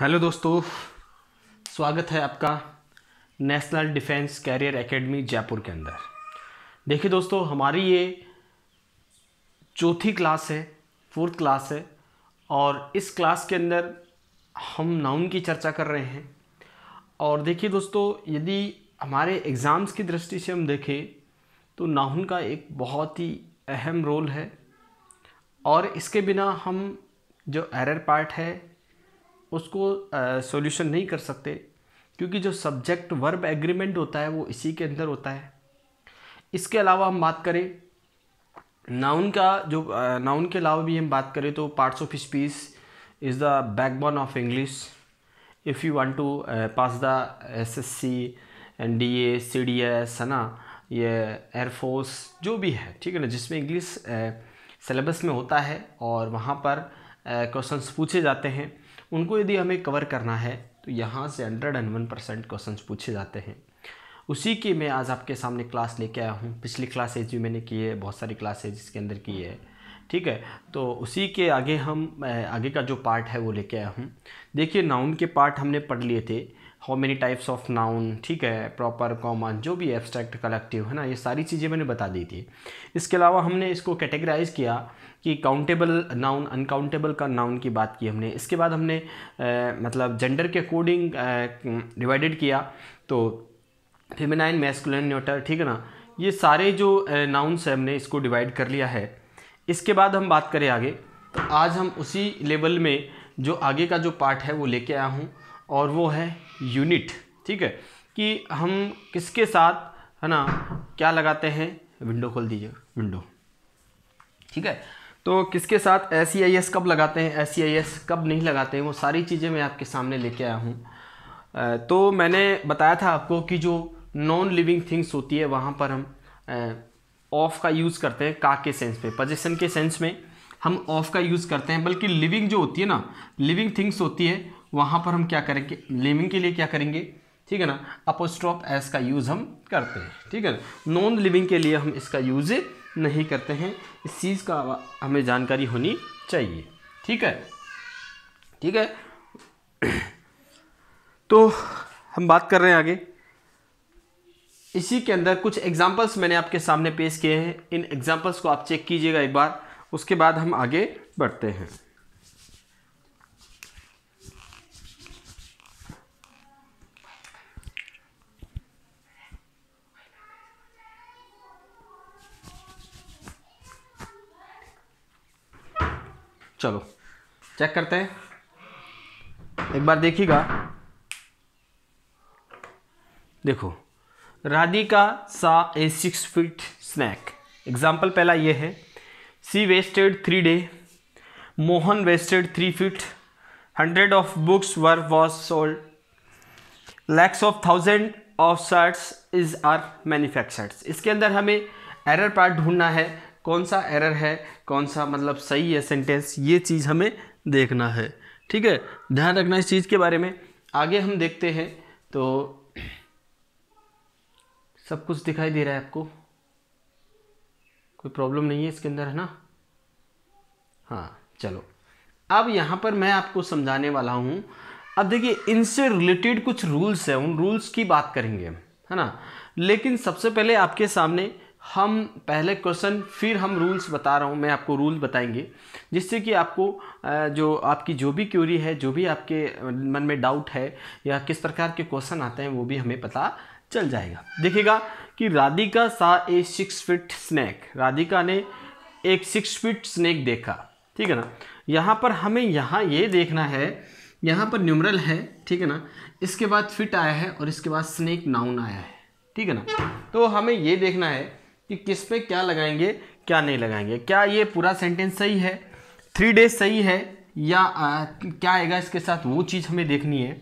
Hello दोस्तों स्वागत है आपका national defence career academy Jaipur के अंदर देखिए दोस्तों हमारी ये चौथी क्लास है फोर्थ क्लास है और इस क्लास के अंदर हम नाउन की चर्चा कर रहे हैं और देखिए दोस्तों यदि हमारे एग्ज़ाम्स की दृष्टि से हम देखें तो नाउन का एक बहुत ही अहम रोल है और इसके बिना हम जो एरर पार्ट है उसको सॉल्यूशन नहीं कर सकते क्योंकि जो सब्जेक्ट वर्ब एग्रीमेंट होता है वो इसी के अंदर होता है इसके अलावा हम बात करें नाउन का जो नाउन के अलावा भी हम बात करें तो parts of speech is the backbone of English if you want to pass the SSC N D A C D है ना ये एयरफोर्स जो भी है ठीक है ना जिसमें इंग्लिश सिलेबस में होता है और वहाँ पर क्वेश्चंस पूछे जाते हैं उनको यदि हमें कवर करना है तो यहाँ से hundred and one percent question पूछे जाते हैं उसी की मैं आज आपके सामने क्लास लेके आया हूँ पिछली क्लासेज भी मैंने की है बहुत सारी क्लासेज इसके अंदर की है ठीक है तो उसी के आगे हम आगे का जो पार्ट है वो लेके आया हूँ देखिए नाउन के पार्ट हमने पढ़ लिए थे how many types of noun ठीक है प्रॉपर कॉमन जो भी एब्स्ट्रैक्ट कलेक्टिव है ना ये सारी चीज़ें मैंने बता दी थी इसके अलावा हमने इसको कैटेगराइज किया कि काउंटेबल नाउन अनकाउंटेबल का नाउन की बात की हमने इसके बाद हमने आ, मतलब जेंडर के अकॉर्डिंग डिवाइडेड किया तो फेमिनाइन मैस्कुलिन न्यूटर ठीक है ना ये सारे जो नाउन्स है हमने इसको डिवाइड कर लिया है इसके बाद हम बात करें आगे तो आज हम उसी लेवल में जो आगे का जो पार्ट है वो लेके आया हूँ और वो है यूनिट ठीक है कि हम किसके साथ है ना क्या लगाते हैं विंडो खोल दीजिए विंडो ठीक है तो किसके साथ एस e कब लगाते हैं एस e कब नहीं लगाते हैं वो सारी चीज़ें मैं आपके सामने लेके आया हूँ तो मैंने बताया था आपको कि जो नॉन लिविंग थिंग्स होती है वहाँ पर हम ऑफ़ का यूज़ करते हैं का के सेंस में पजेशन के सेंस में हम ऑफ़ का यूज़ करते हैं बल्कि लिविंग जो होती है ना लिविंग थिंग्स होती है वहाँ पर हम क्या करेंगे लिविंग के लिए क्या करेंगे ठीक है ना अपोस्ट्रॉप एस का यूज़ हम करते हैं ठीक है नॉन लिविंग के लिए हम इसका यूज़ नहीं करते हैं इस चीज़ का हमें जानकारी होनी चाहिए ठीक है ठीक है तो हम बात कर रहे हैं आगे इसी के अंदर कुछ एग्जाम्पल्स मैंने आपके सामने पेश किए हैं इन एग्जाम्पल्स को आप चेक कीजिएगा एक बार उसके बाद हम आगे बढ़ते हैं चलो चेक करते हैं एक बार देखिएगा देखो Radhika saw a six feet snake example पहला ये है she wasted three day Mohan wasted three feet hundred of books were was sold lakhs of thousand of shirts is are manufactures इसके अंदर हमें एरर पार्ट ढूंढना है कौन सा एरर है कौन सा मतलब सही है सेंटेंस ये चीज़ हमें देखना है ठीक है ध्यान रखना इस चीज़ के बारे में आगे हम देखते हैं तो सब कुछ दिखाई दे रहा है आपको कोई प्रॉब्लम नहीं है इसके अंदर है ना हाँ चलो अब यहाँ पर मैं आपको समझाने वाला हूँ अब देखिए इनसे रिलेटेड कुछ रूल्स हैं उन रूल्स की बात करेंगे है ना लेकिन सबसे पहले आपके सामने हम पहले क्वेश्चन फिर हम रूल्स बता रहा हूँ मैं आपको रूल बताएंगे जिससे कि आपको जो आपकी जो भी क्यूरी है जो भी आपके मन में डाउट है या किस प्रकार के क्वेश्चन आते हैं वो भी हमें पता चल जाएगा देखिएगा कि Radhika saw a six feet snake Radhika ने एक सिक्स फिट स्नैक देखा ठीक है ना यहाँ पर हमें यहाँ ये देखना है यहाँ पर न्यूमरल है ठीक है ना इसके बाद फिट आया है और इसके बाद स्नैक नाउन आया है ठीक है ना तो हमें ये देखना है कि किस पे क्या लगाएंगे क्या नहीं लगाएंगे क्या ये पूरा सेंटेंस सही है थ्री डेज सही है या आ, क्या आएगा इसके साथ वो चीज़ हमें देखनी है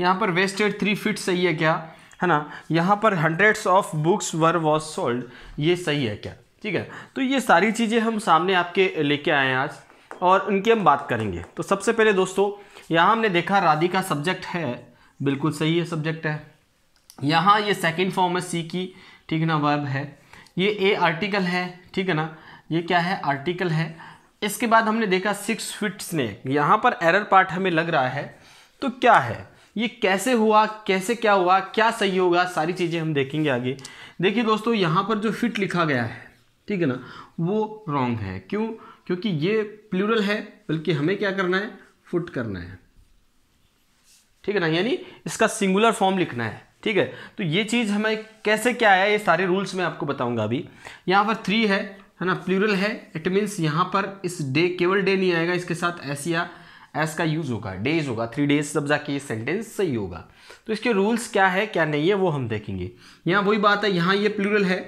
यहाँ पर वेस्टेड थ्री फिट सही है क्या है ना यहाँ पर hundreds of books were was sold ये सही है क्या ठीक है तो ये सारी चीज़ें हम सामने आपके लेके आए हैं आज और उनकी हम बात करेंगे तो सबसे पहले दोस्तों यहाँ हमने देखा राधी का सब्जेक्ट है बिल्कुल सही है सब्जेक्ट है यहाँ ये सेकेंड फॉर्म है सी की ठीक ना वर्ब है ये ए आर्टिकल है ठीक है ना ये क्या है आर्टिकल है इसके बाद हमने देखा सिक्स फिट स्नेक यहाँ पर एरर पार्ट हमें लग रहा है तो क्या है ये कैसे हुआ कैसे क्या हुआ क्या सही होगा सारी चीज़ें हम देखेंगे आगे देखिए दोस्तों यहाँ पर जो फिट लिखा गया है ठीक है ना वो रॉन्ग है क्यों क्योंकि ये प्लूरल है बल्कि हमें क्या करना है फुट करना है ठीक है ना यानी इसका सिंगुलर फॉर्म लिखना है ठीक है तो ये चीज़ हमें कैसे क्या आया ये सारे रूल्स मैं आपको बताऊंगा अभी यहाँ पर थ्री है है ना प्लूरल है इट मीन्स यहाँ पर इस डे केवल डे नहीं आएगा इसके साथ एस या एस का यूज़ होगा डेज होगा थ्री डेज तब जाके ये सेंटेंस सही होगा तो इसके रूल्स क्या है क्या नहीं है वो हम देखेंगे यहाँ वही बात है यहाँ ये प्लूरल है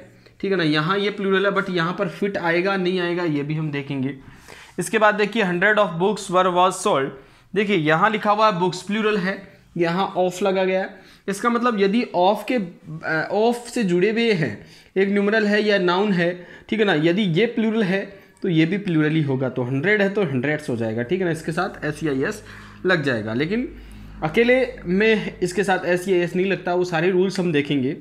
ठीक है ना यहाँ ये प्लूरल है बट यहाँ पर फिट आएगा नहीं आएगा ये भी हम देखेंगे इसके बाद देखिए hundred of books were was sold देखिए यहाँ लिखा हुआ है बुक्स प्लूरल है यहाँ ऑफ लगा गया है इसका मतलब यदि ऑफ के ऑफ से जुड़े हुए हैं एक न्यूमरल है या नाउन है ठीक है ना यदि ये प्लूरल है तो ये भी प्लूरल ही होगा तो हंड्रेड है तो हंड्रेड्स हो जाएगा ठीक है ना इसके साथ एस या एस लग जाएगा लेकिन अकेले में इसके साथ एस या एस नहीं लगता वो सारे रूल्स हम देखेंगे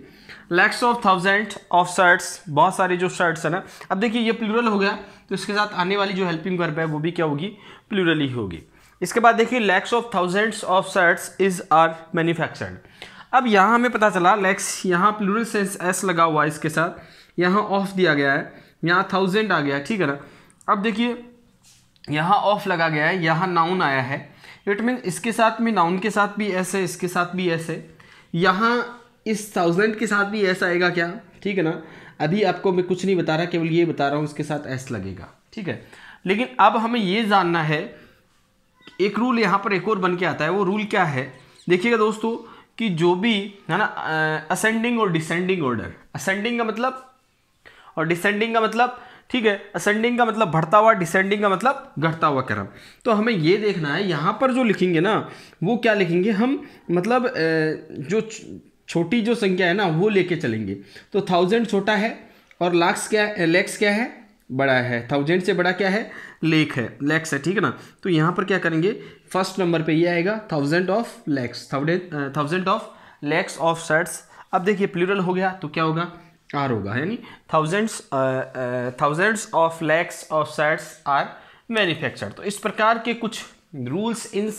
lakhs of thousand of shirts बहुत सारे जो शर्ट्स है ना अब देखिए ये प्लूरल हो गया तो इसके साथ आने वाली जो हेल्पिंग वर्ब है वो भी क्या होगी प्लूरल ही होगी इसके बाद देखिए lakhs of thousands of shirts is are manufactured अब यहाँ हमें पता चला लेक्स यहाँ प्लूरल सेंस एस लगा हुआ है इसके साथ यहाँ ऑफ दिया गया है यहाँ थाउजेंड आ गया ठीक है ना अब देखिए यहाँ ऑफ लगा गया है यहाँ नाउन आया है इट मीन इसके साथ में नाउन के साथ भी एस है इसके साथ भी एस है यहाँ इस थाउजेंड के साथ भी एस आएगा क्या ठीक है ना अभी आपको मैं कुछ नहीं बता रहा केवल ये बता रहा हूँ इसके साथ एस लगेगा ठीक है लेकिन अब हमें ये जानना है एक रूल यहाँ पर एक और बन के आता है वो रूल क्या है देखिएगा दोस्तों कि जो भी है ना असेंडिंग और डिसेंडिंग ऑर्डर असेंडिंग का मतलब और डिसेंडिंग का मतलब ठीक है असेंडिंग का मतलब बढ़ता हुआ डिसेंडिंग का मतलब घटता हुआ क्रम तो हमें ये देखना है यहाँ पर जो लिखेंगे ना वो क्या लिखेंगे हम मतलब जो छोटी जो संख्या है ना वो लेके चलेंगे तो थाउजेंड छोटा है और लाख क्या है लैक्स क्या है बड़ा है थाउजेंड से बड़ा क्या है लेख है लैक्स है ठीक है ना तो यहाँ पर क्या करेंगे फर्स्ट नंबर पे ये आएगा thousand of lakhs thousand of lakhs of shirts अब देखिए प्लूरल हो गया तो क्या होगा आर होगा यानी thousands thousands of lakhs of shirts are manufacture तो इस प्रकार के कुछ रूल्स इन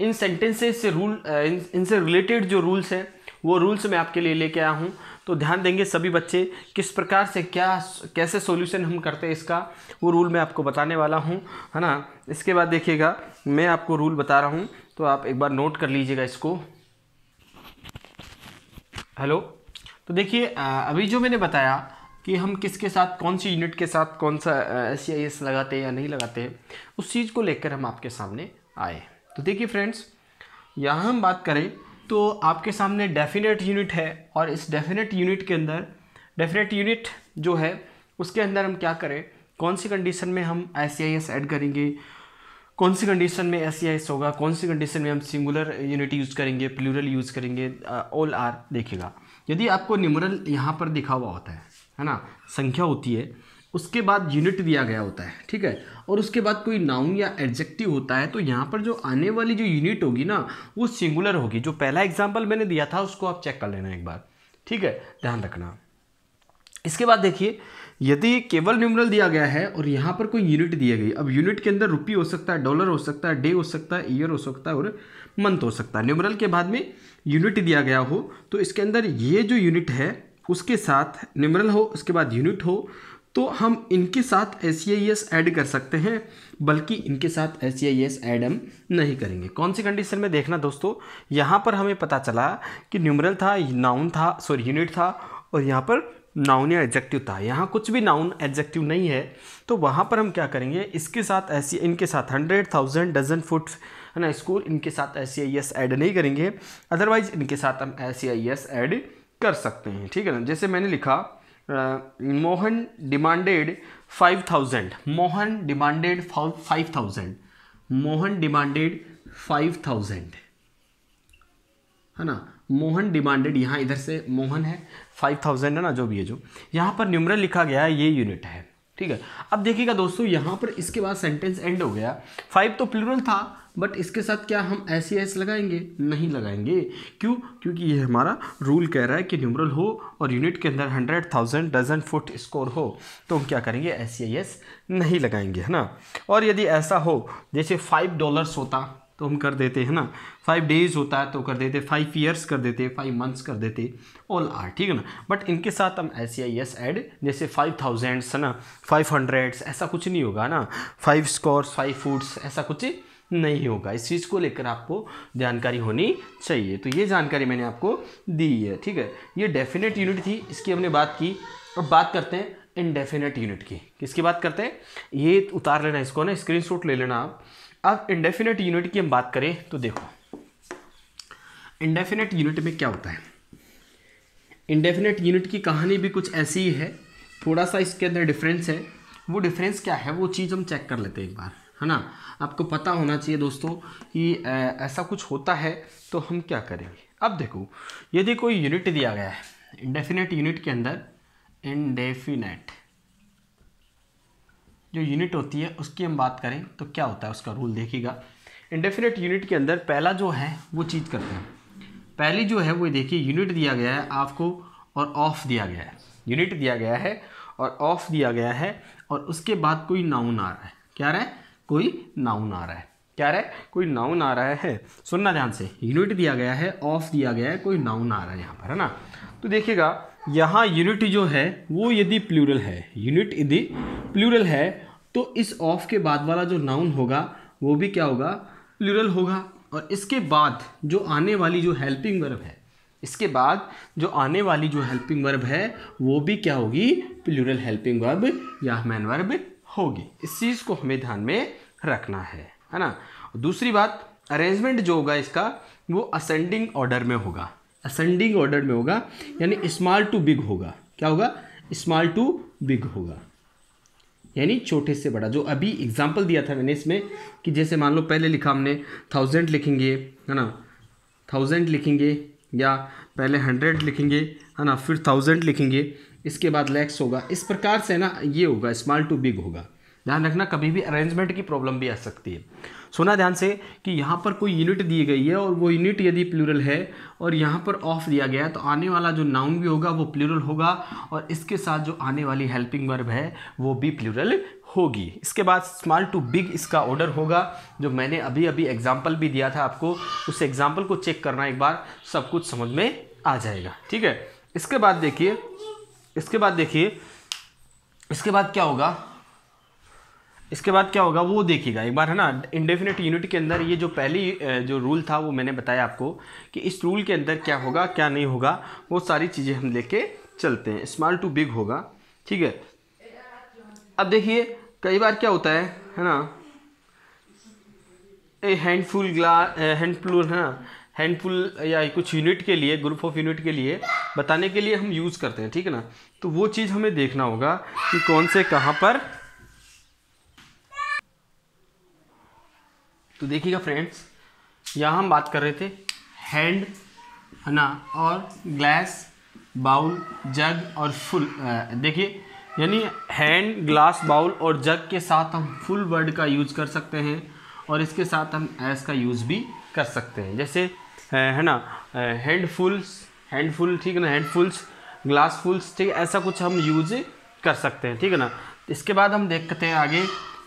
इन सेंटेंसेस से रूल uh, इनसे रिलेटेड जो रूल्स हैं वो रूल्स मैं आपके लिए लेके आया हूँ तो ध्यान देंगे सभी बच्चे किस प्रकार से क्या कैसे सॉल्यूशन हम करते हैं इसका वो रूल मैं आपको बताने वाला हूँ है ना इसके बाद देखिएगा मैं आपको रूल बता रहा हूँ तो आप एक बार नोट कर लीजिएगा इसको हेलो तो देखिए अभी जो मैंने बताया कि हम किसके साथ कौन सी यूनिट के साथ कौन सा एस आई एस लगाते हैं या नहीं लगाते हैं उस चीज़ को लेकर हम आपके सामने आए तो देखिए फ्रेंड्स यहाँ हम बात करें तो आपके सामने डेफिनेट यूनिट है और इस डेफिनेट यूनिट के अंदर डेफिनेट यूनिट जो है उसके अंदर हम क्या करें कौन सी कंडीशन में हम एस ऐड e करेंगे कौन सी कंडीशन में एस e होगा कौन सी कंडीशन में हम सिंगुलर यूनिट यूज़ करेंगे प्लूरल यूज़ करेंगे ऑल आर देखेगा यदि आपको न्यूमरल यहाँ पर दिखा हुआ होता है है ना संख्या होती है उसके बाद यूनिट दिया गया होता है ठीक है और उसके बाद कोई नाउन या एडजेक्टिव होता है तो यहाँ पर जो आने वाली जो यूनिट होगी ना वो सिंगुलर होगी जो पहला एग्जाम्पल मैंने दिया था उसको आप चेक कर लेना एक बार ठीक है ध्यान रखना इसके बाद देखिए यदि केवल न्यूमरल दिया गया है और यहाँ पर कोई यूनिट दी गई अब यूनिट के अंदर रुपी हो सकता है डॉलर हो सकता है डे हो सकता है ईयर हो सकता है और मंथ हो सकता है न्यूमरल के बाद में यूनिट दिया गया हो तो इसके अंदर ये जो यूनिट है उसके साथ न्यूमरल हो उसके बाद यूनिट हो तो हम इनके साथ एस ऐड e कर सकते हैं बल्कि इनके साथ एस ऐड e हम नहीं करेंगे कौन सी कंडीशन में देखना दोस्तों यहाँ पर हमें पता चला कि न्यूमरल था नाउन था सॉरी यूनिट था और यहाँ पर नाउन या एडजेक्टिव था यहाँ कुछ भी नाउन एडजेक्टिव नहीं है तो वहाँ पर हम क्या करेंगे इसके साथ ऐसी e इनके साथ हंड्रेड थाउजेंड डजन फुट है ना स्कूल इनके साथ सी आई एस ऐड नहीं करेंगे अदरवाइज इनके साथ हम सी आई एस ऐड कर सकते हैं ठीक है ना जैसे मैंने लिखा Mohan demanded five thousand Mohan demanded five thousand Mohan demanded five thousand है ना मोहन डिमांडेड यहाँ इधर से मोहन है फाइव थाउजेंड है ना जो भी है जो यहाँ पर न्यूमरल लिखा गया है ये यूनिट है ठीक है अब देखिएगा दोस्तों यहाँ पर इसके बाद सेंटेंस एंड हो गया फाइव तो प्लूरल था बट इसके साथ क्या हम एस एस लगाएंगे नहीं लगाएंगे क्यों क्योंकि ये हमारा रूल कह रहा है कि न्यूमरल हो और यूनिट के अंदर hundred thousand dozen foot score हो तो हम क्या करेंगे एस एस नहीं लगाएंगे है ना और यदि ऐसा हो जैसे फाइव डॉलर्स होता तो हम कर देते हैं ना फाइव डेज होता है तो कर देते फाइव ईयर्स कर देते फाइव मंथ्स कर देते ऑल आर ठीक है ना बट इनके साथ हम एस आई एस एड जैसे फाइव थाउजेंड्स है ना फाइव हंड्रेड्स ऐसा कुछ नहीं होगा ना फाइव स्कोर्स फाइव फूड्स ऐसा कुछ नहीं होगा इस चीज़ को लेकर आपको जानकारी होनी चाहिए तो ये जानकारी मैंने आपको दी है ठीक है ये डेफिनेट यूनिट थी इसकी हमने बात की अब बात करते हैं इनडेफिनेट यूनिट की किसकी बात करते हैं ये उतार लेना इसको ना स्क्रीन ले लेना आप अब इनडेफिनेट यूनिट की हम बात करें तो देखो इनडेफिनेट यूनिट में क्या होता है इनडेफिनेट यूनिट की कहानी भी कुछ ऐसी ही है थोड़ा सा इसके अंदर डिफरेंस है वो डिफरेंस क्या है वो चीज़ हम चेक कर लेते हैं एक बार है ना आपको पता होना चाहिए दोस्तों कि ऐसा कुछ होता है तो हम क्या करेंगे अब देखो यदि कोई यूनिट दिया गया है इंडेफिनेट यूनिट के अंदर इंडेफिनेट जो यूनिट होती है उसकी हम बात करें तो क्या होता है उसका रूल देखिएगा इंडेफिनेट यूनिट के अंदर पहला जो है वो चीज़ करते हैं पहली जो है वो देखिए यूनिट दिया गया है आपको और ऑफ दिया गया है यूनिट दिया गया है और ऑफ दिया गया है और उसके बाद कोई नाउन आ रहा है क्या रहा है कोई नाउन आ रहा है क्या रहा है कोई नाउन आ रहा है सुनना ध्यान से यूनिट दिया गया है ऑफ दिया गया है कोई नाउन आ रहा है यहाँ पर है ना तो देखिएगा यहाँ यूनिट जो है वो यदि प्लूरल है यूनिट यदि प्लूरल है तो इस ऑफ के बाद वाला जो नाउन होगा वो भी क्या होगा प्लूरल होगा और इसके बाद जो आने वाली जो हेल्पिंग वर्ब है इसके बाद जो आने वाली जो हेल्पिंग वर्ब है वो भी क्या होगी प्लूरल हेल्पिंग वर्ब या मैन वर्ब होगी इस चीज़ को हमें ध्यान में रखना है है ना दूसरी बात अरेंजमेंट जो होगा इसका वो असेंडिंग ऑर्डर में होगा असेंडिंग ऑर्डर में होगा यानी स्मॉल टू बिग होगा क्या होगा स्मॉल टू बिग होगा यानी छोटे से बड़ा जो अभी एग्जाम्पल दिया था मैंने इसमें कि जैसे मान लो पहले लिखा हमने थाउजेंड लिखेंगे है ना थाउजेंड लिखेंगे या पहले हंड्रेड लिखेंगे है ना फिर थाउजेंड लिखेंगे इसके बाद लैक्स होगा इस प्रकार से ना ये होगा स्मॉल टू बिग होगा ध्यान रखना कभी भी अरेंजमेंट की प्रॉब्लम भी आ सकती है सुना ध्यान से कि यहाँ पर कोई यूनिट दी गई है और वो यूनिट यदि प्लूरल है और यहाँ पर ऑफ दिया गया है तो आने वाला जो नाउन भी होगा वो प्लूरल होगा और इसके साथ जो आने वाली हेल्पिंग वर्ब है वो भी प्लूरल होगी इसके बाद स्मॉल टू बिग इसका ऑर्डर होगा जो मैंने अभी अभी एग्जाम्पल भी दिया था आपको उस एग्जाम्पल को चेक करना एक बार सब कुछ समझ में आ जाएगा ठीक है इसके बाद देखिए इसके बाद देखिए इसके बाद क्या होगा इसके बाद क्या होगा वो देखिएगा एक बार है ना इंडेफिनेट यूनिट के अंदर ये जो पहली जो रूल था वो मैंने बताया आपको कि इस रूल के अंदर क्या होगा क्या नहीं होगा वो सारी चीज़ें हम लेके चलते हैं स्मॉल टू बिग होगा ठीक है अब देखिए कई बार क्या होता है है ना ए हैंडफुल ग्ला हैंडफुल है ना हैंडफुल या कुछ यूनिट के लिए ग्रुप ऑफ यूनिट के लिए बताने के लिए हम यूज़ करते हैं ठीक है ना तो वो चीज़ हमें देखना होगा कि कौन से कहाँ पर तो देखिएगा फ्रेंड्स यहाँ हम बात कर रहे थे हैंड है ना और ग्लास बाउल जग और फुल देखिए यानी हैंड ग्लास बाउल और जग के साथ हम फुल वर्ड का यूज कर सकते हैं और इसके साथ हम एस का यूज़ भी कर सकते हैं जैसे है ना हैंडफुल्स हैंडफुल ठीक है ना हैंडफुल्स ग्लासफुल्स ठीक है ऐसा कुछ हम यूज कर सकते हैं ठीक है ना इसके बाद हम देखते हैं आगे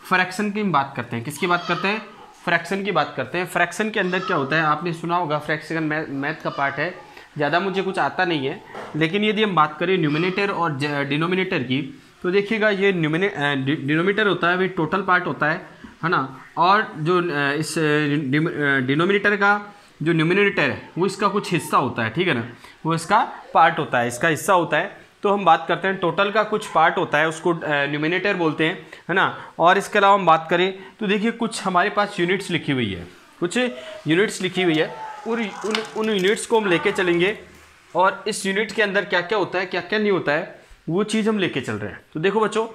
फ्रैक्शन की बात करते हैं किसकी बात करते हैं फ्रैक्शन की बात करते हैं फ्रैक्शन के अंदर क्या होता है आपने सुना होगा फ्रैक्शन मैथ का पार्ट है ज़्यादा मुझे कुछ आता नहीं है लेकिन यदि हम बात करें न्यूमिनेटर और डिनोमिनेटर की तो देखिएगा ये न्यूमिने डिनोमीटर होता है वे टोटल पार्ट होता है है ना और जो इस डिनोमिनेटर का जो न्यूमिनेटर है वो इसका कुछ हिस्सा होता है ठीक है ना वो इसका पार्ट होता है इसका हिस्सा होता है तो हम बात करते हैं टोटल का कुछ पार्ट होता है उसको न्यूमिनेटर बोलते हैं है ना और इसके अलावा हम बात करें तो देखिए कुछ हमारे पास यूनिट्स लिखी हुई है कुछ यूनिट्स लिखी हुई है उन उन उन यूनिट्स को हम लेके चलेंगे और इस यूनिट के अंदर क्या क्या होता है क्या क्या नहीं होता है वो चीज़ हम लेके चल रहे हैं तो देखो बच्चों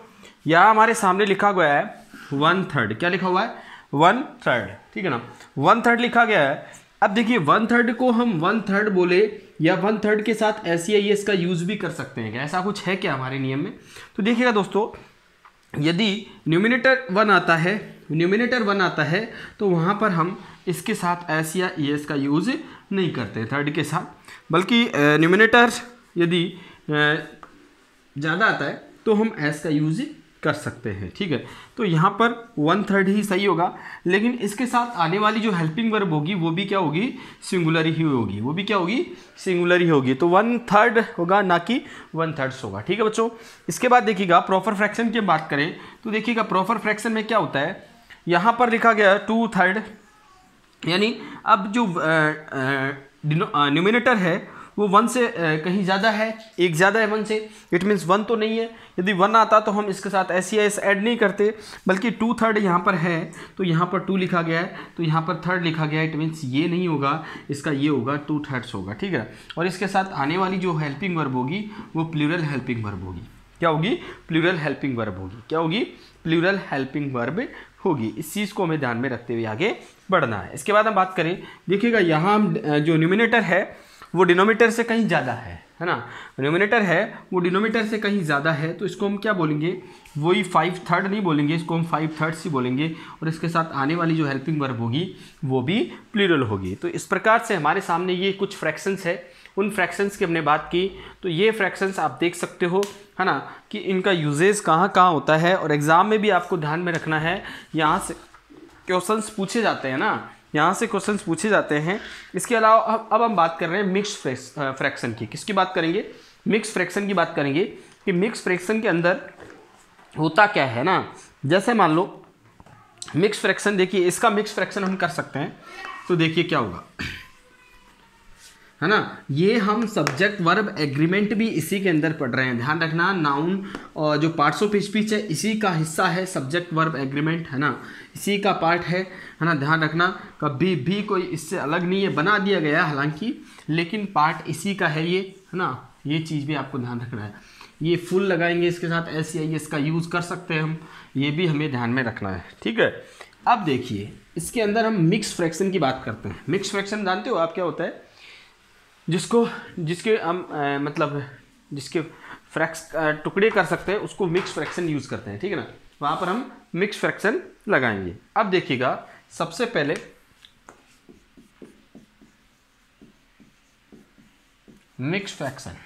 यहाँ हमारे सामने लिखा गया है वन थर्ड क्या लिखा हुआ है वन थर्ड ठीक है ना वन थर्ड लिखा गया है अब देखिए वन थर्ड को हम वन थर्ड बोले या वन थर्ड के साथ एस e का यूज़ भी कर सकते हैं ऐसा कुछ है क्या हमारे नियम में तो देखिएगा दोस्तों यदि न्यूमिनेटर वन आता है न्यूमिनेटर वन आता है तो वहाँ पर हम इसके साथ एस या ई एस का यूज़ नहीं करते थर्ड के साथ बल्कि न्यूमिनेटर यदि ज़्यादा आता है तो हम एस का यूज़ कर सकते हैं ठीक है तो यहाँ पर वन थर्ड ही सही होगा लेकिन इसके साथ आने वाली जो हेल्पिंग वर्ब होगी वो भी क्या होगी सिंगुलर ही होगी वो भी क्या होगी सिंगुलर ही होगी तो वन थर्ड होगा ना कि वन थर्ड्स होगा ठीक है बच्चों इसके बाद देखिएगा प्रॉपर फ्रैक्शन की बात करें तो देखिएगा प्रॉपर फ्रैक्शन में क्या होता है यहाँ पर लिखा गया टू थर्ड यानी अब जो न्यूमिनेटर है वो वन से कहीं ज़्यादा है एक ज़्यादा है वन से इट मीन्स वन तो नहीं है यदि वन आता तो हम इसके साथ एस सी एस नहीं करते बल्कि टू थर्ड यहाँ पर है तो यहाँ पर टू लिखा गया है तो यहाँ पर थर्ड लिखा गया है इट मीन्स ये नहीं होगा इसका ये होगा टू थर्ड्स होगा ठीक है और इसके साथ आने वाली जो हेल्पिंग वर्ब होगी वो प्लूरल हेल्पिंग वर्ब होगी क्या होगी प्लूरल हेल्पिंग वर्ब होगी क्या होगी प्लूरल हेल्पिंग वर्ब होगी इस चीज़ को हमें ध्यान में रखते हुए आगे बढ़ना है इसके बाद हम बात करें देखिएगा यहाँ हम जो न्यूमिनेटर है वो डिनोमीटर से कहीं ज़्यादा है है ना डिनोमिनेटर है वो डिनोमीटर से कहीं ज़्यादा है तो इसको हम क्या बोलेंगे वही फाइव थर्ड नहीं बोलेंगे इसको हम फाइव थर्ड ही बोलेंगे और इसके साथ आने वाली जो हेल्पिंग वर्ब होगी वो भी प्लूरल होगी तो इस प्रकार से हमारे सामने ये कुछ फ्रैक्शंस है उन फ्रैक्शंस की हमने बात की तो ये फ्रैक्शंस आप देख सकते हो है ना कि इनका यूजेज कहाँ कहाँ होता है और एग्ज़ाम में भी आपको ध्यान में रखना है यहाँ से क्वेश्चंस पूछे जाते हैं ना यहाँ से क्वेश्चंस पूछे जाते हैं इसके अलावा अब हम बात कर रहे हैं मिक्स फ्रैक्शन की किसकी बात करेंगे मिक्स फ्रैक्शन की बात करेंगे कि मिक्स फ्रैक्शन के अंदर होता क्या है ना जैसे मान लो मिक्स फ्रैक्शन देखिए इसका मिक्स फ्रैक्शन हम कर सकते हैं तो देखिए क्या होगा है ना ये हम सब्जेक्ट वर्ब एग्रीमेंट भी इसी के अंदर पढ़ रहे हैं ध्यान रखना नाउन और जो पार्ट्स ऑफ स्पीच है इसी का हिस्सा है सब्जेक्ट वर्ब एग्रीमेंट है ना इसी का पार्ट है है ना ध्यान रखना कभी भी कोई इससे अलग नहीं है बना दिया गया हालांकि लेकिन पार्ट इसी का है ये है ना ये चीज़ भी आपको ध्यान रखना है ये फुल लगाएंगे इसके साथ एस आई एस का यूज़ कर सकते हैं हम ये भी हमें ध्यान में रखना है ठीक है अब देखिए इसके अंदर हम मिक्स फ्रैक्शन की बात करते हैं मिक्स फ्रैक्शन जानते हो आप क्या होता है जिसको जिसके हम मतलब जिसके फ्रैक्स टुकड़े कर सकते हैं उसको मिक्स फ्रैक्शन यूज़ करते हैं ठीक है ना वहाँ पर हम मिक्स फ्रैक्शन लगाएंगे अब देखिएगा सबसे पहले मिक्स फ्रैक्शन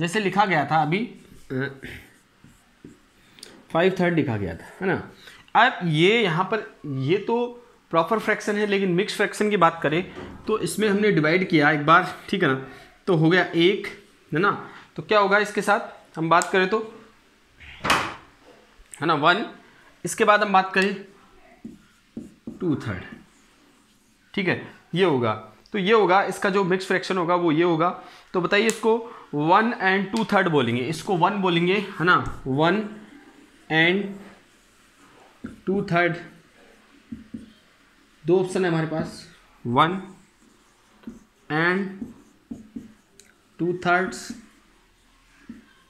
जैसे लिखा गया था अभी फाइव थर्ड लिखा गया था है ना अब ये यहाँ पर ये तो प्रॉपर फ्रैक्शन है लेकिन मिक्स फ्रैक्शन की बात करें तो इसमें हमने डिवाइड किया एक बार ठीक है ना तो हो गया एक है ना तो क्या होगा इसके साथ हम बात करें तो है ना वन इसके बाद हम बात करें टू थर्ड ठीक है ये होगा तो ये होगा इसका जो मिक्स फ्रैक्शन होगा वो ये होगा तो बताइए इसको वन एंड टू थर्ड बोलेंगे इसको वन बोलेंगे है ना वन एंड टू थर्ड दो ऑप्शन है हमारे पास वन एंड टू थर्ड्स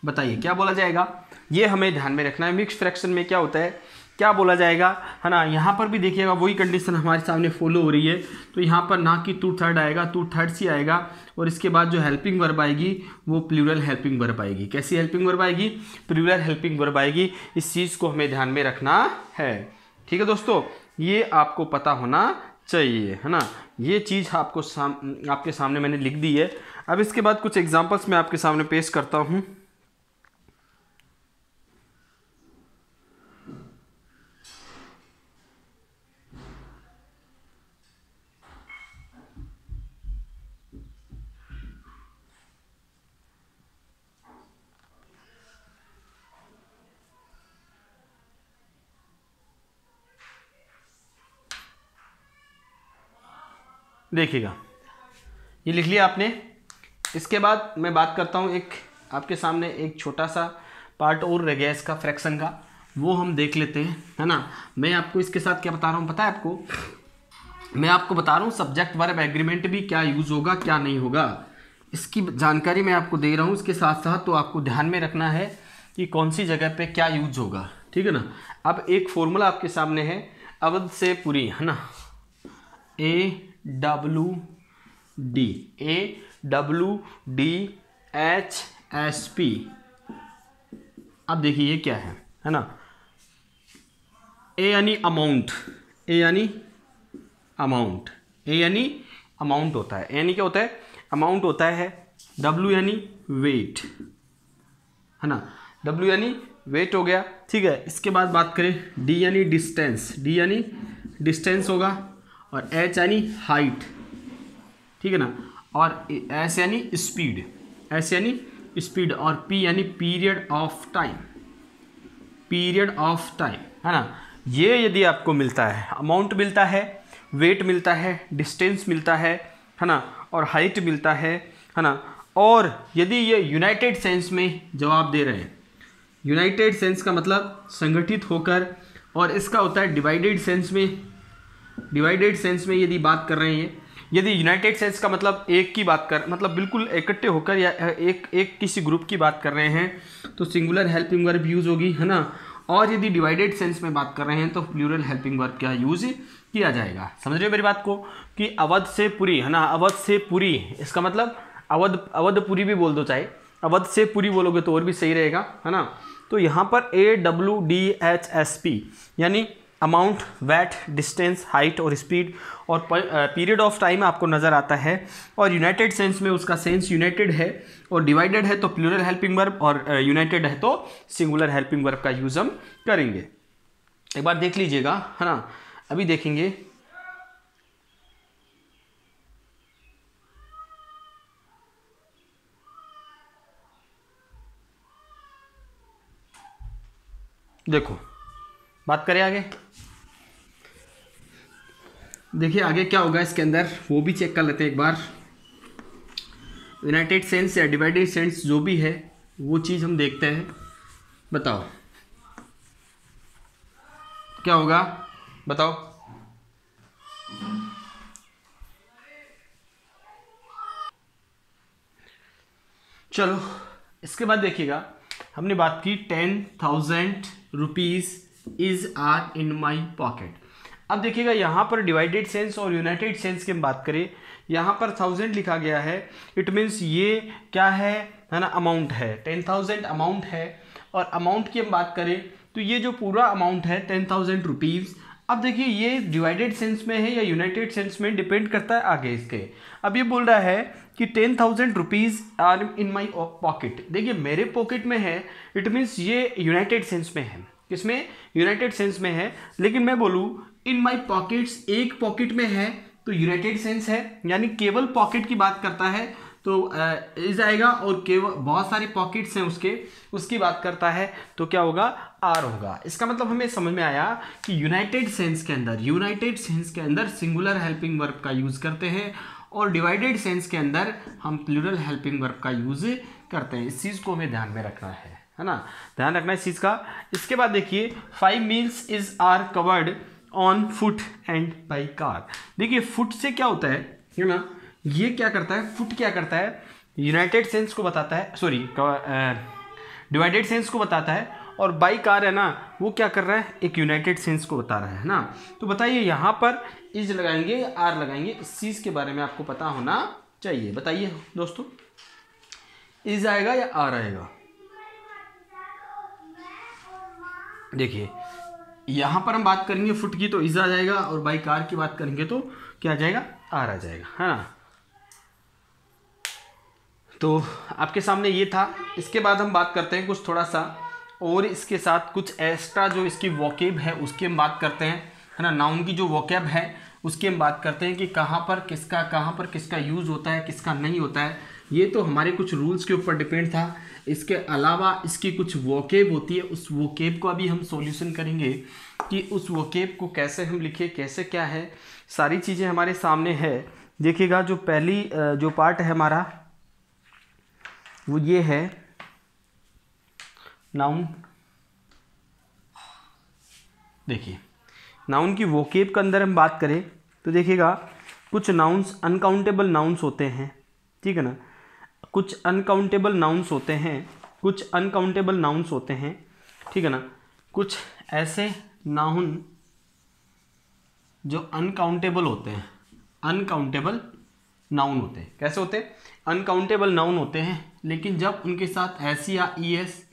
बताइए क्या बोला जाएगा ये हमें ध्यान में रखना है मिक्स फ्रैक्शन में क्या होता है क्या बोला जाएगा है ना यहाँ पर भी देखिएगा वही कंडीशन हमारे सामने फॉलो हो रही है तो यहाँ पर ना कि टू थर्ड आएगा टू थर्ड ही आएगा और इसके बाद जो हेल्पिंग वर्ब आएगी वो प्लूरल हेल्पिंग वर्ब आएगी कैसी हेल्पिंग वर्ब आएगी प्लूरल हेल्पिंग वर्ब आएगी इस चीज़ को हमें ध्यान में रखना है ठीक है दोस्तों ये आपको पता होना चाहिए है ना ये चीज़ आपको साम आपके सामने मैंने लिख दी है अब इसके बाद कुछ एग्जांपल्स मैं आपके सामने पेश करता हूँ देखिएगा ये लिख लिया आपने इसके बाद मैं बात करता हूँ एक आपके सामने एक छोटा सा पार्ट और रह गया इसका फ्रैक्शन का वो हम देख लेते हैं है ना मैं आपको इसके साथ क्या बता रहा हूँ पता है आपको मैं आपको बता रहा हूँ सब्जेक्ट वर्ब एग्रीमेंट भी क्या यूज़ होगा क्या नहीं होगा इसकी जानकारी मैं आपको दे रहा हूँ इसके साथ साथ तो आपको ध्यान में रखना है कि कौन सी जगह पे क्या यूज होगा ठीक है ना अब एक फॉर्मूला आपके सामने है अवध से पूरी है ना A W D A W D H S P अब देखिए ये क्या है है ना ए यानी अमाउंट ए यानी अमाउंट ए यानी अमाउंट होता है यानी क्या होता है अमाउंट होता है डब्ल्यू यानी वेट है ना डब्ल्यू यानी वेट हो गया ठीक है इसके बाद बात करें डी यानी डिस्टेंस डी यानी डिस्टेंस होगा और एच यानी हाइट ठीक है ना और एस यानी स्पीड एस यानी स्पीड और पी यानी period of time period of time है ना ये यदि आपको मिलता है अमाउंट मिलता है वेट मिलता है डिस्टेंस मिलता है है ना और हाइट मिलता है है ना और यदि ये यूनाइटेड सेंस में जवाब दे रहे हैं यूनाइटेड सेंस का मतलब संगठित होकर और इसका होता है डिवाइडेड सेंस में डिवाइडेड सेंस में यदि बात कर रहे हैं यदि यूनाइटेड सेंस का मतलब एक की बात कर मतलब बिल्कुल इकट्ठे होकर या एक एक किसी ग्रुप की बात कर रहे हैं तो सिंगुलर हेल्पिंग वर्ब यूज़ होगी है ना और यदि डिवाइडेड सेंस में बात कर रहे हैं तो प्लूरल हेल्पिंग वर्ब क्या यूज़ किया जाएगा समझ रहे हो मेरी बात को कि अवध से पूरी है ना अवध से पूरी इसका मतलब अवध अवधपुरी भी बोल दो चाहे अवध से पूरी बोलोगे तो और भी सही रहेगा है ना तो यहाँ पर A W D H S P यानी अमाउंट वैट डिस्टेंस हाइट और स्पीड और पीरियड ऑफ टाइम आपको नज़र आता है और यूनाइटेड सेंस में उसका सेंस यूनाइटेड है और डिवाइडेड है तो प्लूरल हेल्पिंग वर्ब और यूनाइटेड है तो सिंगुलर हेल्पिंग वर्ब का यूज़ हम करेंगे एक बार देख लीजिएगा है ना अभी देखेंगे देखो बात करें आगे देखिए आगे क्या होगा इसके अंदर वो भी चेक कर लेते हैं एक बार यूनाइटेड सेंस या डिवाइडेड सेंस जो भी है वो चीज़ हम देखते हैं बताओ क्या होगा बताओ चलो इसके बाद देखिएगा हमने बात की ten thousand rupees is are in my pocket अब देखिएगा यहाँ पर डिवाइडेड सेंस और यूनाइटेड सेंस की हम बात करें यहाँ पर थाउजेंड लिखा गया है इट मीन्स ये क्या है है ना अमाउंट है टेन थाउजेंड अमाउंट है और अमाउंट की हम बात करें तो ये जो पूरा अमाउंट है टेन थाउजेंड रुपीज़ अब देखिए ये डिवाइडेड सेंस में है या यूनाइटेड सेंस में डिपेंड करता है आगे इसके अब ये बोल रहा है कि ten thousand rupees are in my pocket देखिए मेरे पॉकेट में है इट मीन्स ये यूनाइटेड सेंस में है किसमें यूनाइटेड सेंस में है लेकिन मैं बोलूँ इन माई पॉकेट्स एक पॉकेट में है तो यूनाइटेड सेंस है यानी केवल पॉकेट की बात करता है तो इज आएगा और केवल बहुत सारे पॉकेट्स हैं उसके उसकी बात करता है तो क्या होगा आर होगा इसका मतलब हमें समझ में आया कि यूनाइटेड सेंस के अंदर यूनाइटेड सेंस के अंदर सिंगुलर हेल्पिंग वर्ब का यूज़ करते हैं और डिवाइडेड सेंस के अंदर हम प्लूरल हेल्पिंग वर्ब का यूज़ करते हैं इस चीज़ को हमें ध्यान में रखना है है ना ध्यान रखना इस चीज़ का इसके बाद देखिए five meals is are covered on foot and by car देखिए फुट से क्या होता है यू ना ये क्या करता है फुट क्या करता है यूनाइटेड सेंस को बताता है सॉरी डिवाइडेड सेंस को बताता है और बाई कार है ना वो क्या कर रहा है एक यूनाइटेड सेंस को बता रहा है ना तो बताइए यहाँ पर इज लगाएंगे आर लगाएंगे इस चीज़ के बारे में आपको पता होना चाहिए बताइए दोस्तों इज आएगा या आर आएगा देखिए यहाँ पर हम बात करेंगे फुट की तो इज आ जाएगा और बाई कार की बात करेंगे तो क्या आ जाएगा आर आ जाएगा है ना तो आपके सामने ये था इसके बाद हम बात करते हैं कुछ थोड़ा सा और इसके साथ कुछ एक्स्ट्रा जो इसकी वॉकेब है उसकी हम बात करते हैं है ना नाउन की जो वॉकेब है उसकी हम बात करते हैं कि कहाँ पर किसका कहाँ पर किसका यूज़ होता है किसका नहीं होता है ये तो हमारे कुछ रूल्स के ऊपर डिपेंड था इसके अलावा इसकी कुछ वोकेब होती है उस वोकेब को अभी हम सॉल्यूशन करेंगे कि उस वोकेब को कैसे हम लिखें कैसे क्या है सारी चीज़ें हमारे सामने है देखिएगा जो पहली जो पार्ट है हमारा वो ये है नाउन देखिए नाउन की वोकेब के अंदर हम बात करें तो देखिएगा कुछ नाउन्स अनकाउंटेबल नाउन्स होते हैं ठीक है ना कुछ अनकाउंटेबल नाउन्स होते हैं कुछ अनकाउंटेबल नाउन्स होते हैं ठीक है ना कुछ ऐसे नाउन जो अनकाउंटेबल होते हैं अनकाउंटेबल नाउन होते हैं कैसे होते हैं अनकाउंटेबल नाउन होते हैं लेकिन जब उनके साथ ऐसी या ई एस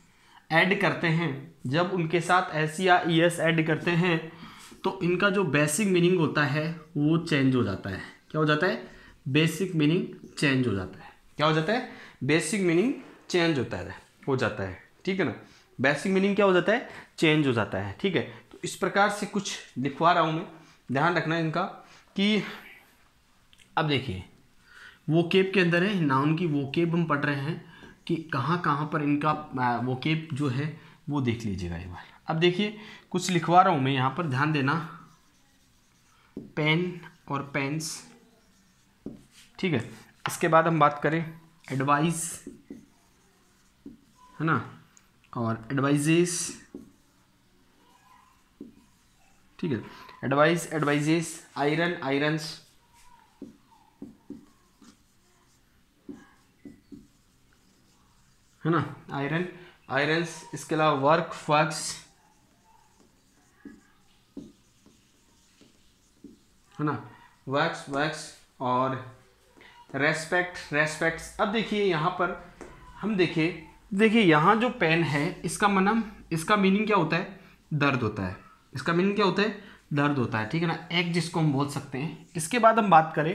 एड करते हैं जब उनके साथ ऐसी या ई एस एड करते हैं तो इनका जो बेसिक मीनिंग होता है वो चेंज हो जाता है क्या हो जाता है बेसिक मीनिंग चेंज हो जाता है क्या हो जाता है बेसिक मीनिंग चेंज होता है हो जाता है ठीक है ना बेसिक मीनिंग क्या हो जाता है चेंज हो जाता है ठीक है तो इस प्रकार से कुछ लिखवा रहा हूँ मैं ध्यान रखना इनका कि अब देखिए वो केप के अंदर है नाउन की वो केप हम पढ़ रहे हैं कि कहाँ कहाँ पर इनका वो केप जो है वो देख लीजिएगा एक बार अब देखिए कुछ लिखवा रहा हूँ मैं यहाँ पर ध्यान देना पेन और पेन्स ठीक है इसके बाद हम बात करें एडवाइस है ना और एडवाइजेस ठीक है एडवाइस एडवाइजेस आयरन आयरन्स है ना आयरन आयरन्स इसके अलावा वर्क वर्क्स है ना वर्क्स वर्क्स और रेस्पेक्ट रेस्पेक्ट अब देखिए यहाँ पर हम देखिए देखिए यहाँ जो पेन है इसका मनम इसका मीनिंग क्या होता है दर्द होता है इसका मीनिंग क्या होता है दर्द होता है ठीक है ना एक जिसको हम बोल सकते हैं इसके बाद हम बात करें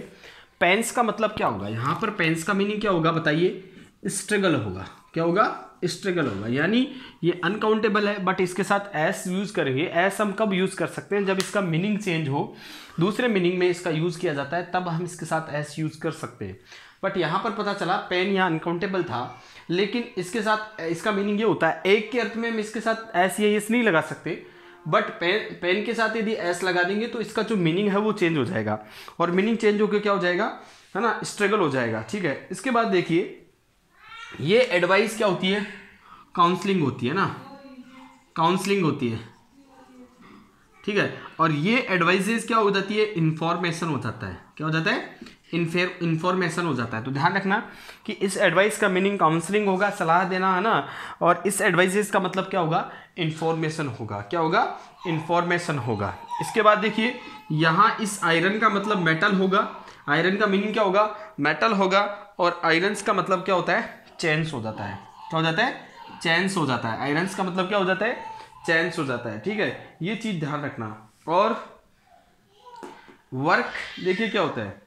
पेन्स का मतलब क्या होगा यहाँ पर पेन्स का मीनिंग क्या होगा बताइए स्ट्रगल होगा क्या होगा स्ट्रगल होगा यानी ये अनकाउंटेबल है बट इसके साथ एस यूज़ करेंगे एस हम कब यूज़ कर सकते हैं जब इसका मीनिंग चेंज हो दूसरे मीनिंग में इसका यूज़ किया जाता है तब हम इसके साथ एस यूज़ कर सकते हैं बट यहाँ पर पता चला पेन यहाँ अनकाउंटेबल था लेकिन इसके साथ इसका मीनिंग ये होता है एक के अर्थ में हम इसके साथ एस या एस नहीं लगा सकते बट पेन पेन के साथ यदि एस लगा देंगे तो इसका जो मीनिंग है वो चेंज हो जाएगा और मीनिंग चेंज होकर क्या हो जाएगा है ना स्ट्रगल हो जाएगा ठीक है इसके बाद देखिए ये एडवाइस क्या होती है काउंसलिंग होती है ना काउंसलिंग होती है ठीक है और ये एडवाइजेज क्या हो जाती है इन्फॉर्मेशन हो जाता है क्या हो जाता है इनफेर इन्फॉर्मेशन हो जाता है तो ध्यान रखना कि इस एडवाइस का मीनिंग काउंसलिंग होगा सलाह देना है ना और इस एडवाइजेस का मतलब क्या होगा इन्फॉर्मेशन होगा क्या होगा इन्फॉर्मेशन होगा इसके बाद देखिए यहाँ इस आयरन का मतलब मेटल होगा आयरन का मीनिंग क्या होगा मेटल होगा और आयरन्स का मतलब क्या होता है चेंस हो जाता है क्या हो जाता है चेंस हो जाता है आयरन्स का मतलब क्या हो जाता है चेंस हो जाता है ठीक है ये चीज़ ध्यान रखना और वर्क देखिए क्या होता है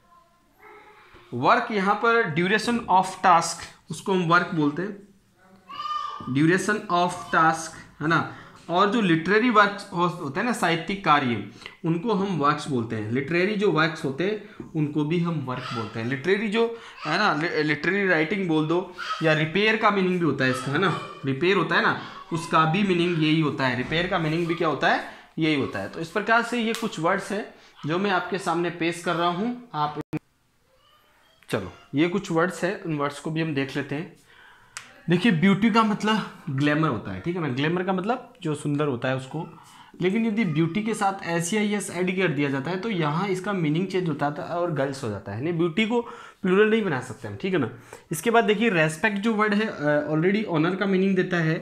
वर्क यहां पर ड्यूरेशन ऑफ टास्क उसको हम वर्क बोलते हैं ड्यूरेशन ऑफ टास्क है ना और जो लिटरेरी वर्क होते हैं ना साहित्यिक कार्य उनको हम वर्क्स बोलते हैं लिटरेरी जो वर्क्स होते हैं उनको भी हम वर्क बोलते हैं लिटरेरी जो है ना लिटरेरी राइटिंग बोल दो या रिपेयर का मीनिंग भी होता है इसका है ना रिपेयर होता है ना उसका भी मीनिंग यही होता है रिपेयर का मीनिंग भी क्या होता है यही होता है तो इस प्रकार से ये कुछ वर्ड्स हैं जो मैं आपके सामने पेश कर रहा हूँ आप चलो ये कुछ वर्ड्स हैं उन वर्ड्स को भी हम देख लेते हैं देखिए ब्यूटी का मतलब ग्लैमर होता है ठीक है ना ग्लैमर का मतलब जो सुंदर होता है उसको लेकिन यदि ब्यूटी के साथ एस या एस एड कर दिया जाता है तो यहाँ इसका मीनिंग चेंज होता है और गर्ल्स हो जाता है नहीं ब्यूटी को प्लूरल नहीं बना सकते हम ठीक है ना इसके बाद देखिए रेस्पेक्ट जो वर्ड है ऑलरेडी ऑनर का मीनिंग देता है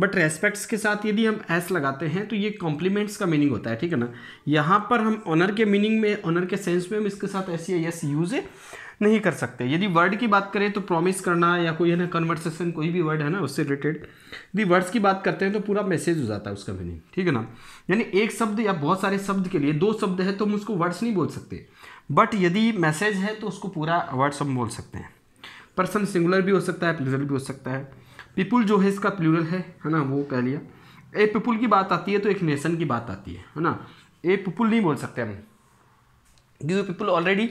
बट रेस्पेक्ट्स के साथ यदि हम एस लगाते हैं तो ये कॉम्प्लीमेंट्स का मीनिंग होता है ठीक है ना यहाँ पर हम ऑनर के मीनिंग में ऑनर के सेंस में हम इसके साथ एस या एस यूज़ नहीं कर सकते यदि वर्ड की बात करें तो प्रॉमिस करना या कोई है ना कन्वर्सेशन कोई भी वर्ड है ना उससे रिलेटेड यदि वर्ड्स की बात करते हैं तो पूरा मैसेज हो जाता है उसका मीनिंग ठीक है ना यानी एक शब्द या बहुत सारे शब्द के लिए दो शब्द है तो हम उसको वर्ड्स नहीं बोल सकते बट यदि मैसेज है तो उसको पूरा वर्ड्स हम बोल सकते हैं पर्सन सिंगुलर भी हो सकता है प्लूरल भी हो सकता है पीपुल जो है इसका प्लूरल है है ना वो कह लिया ए पीपुल की बात आती है तो एक नेशन की बात आती है है ना ए पीपुल नहीं बोल सकते हम क्योंकि पीपुल ऑलरेडी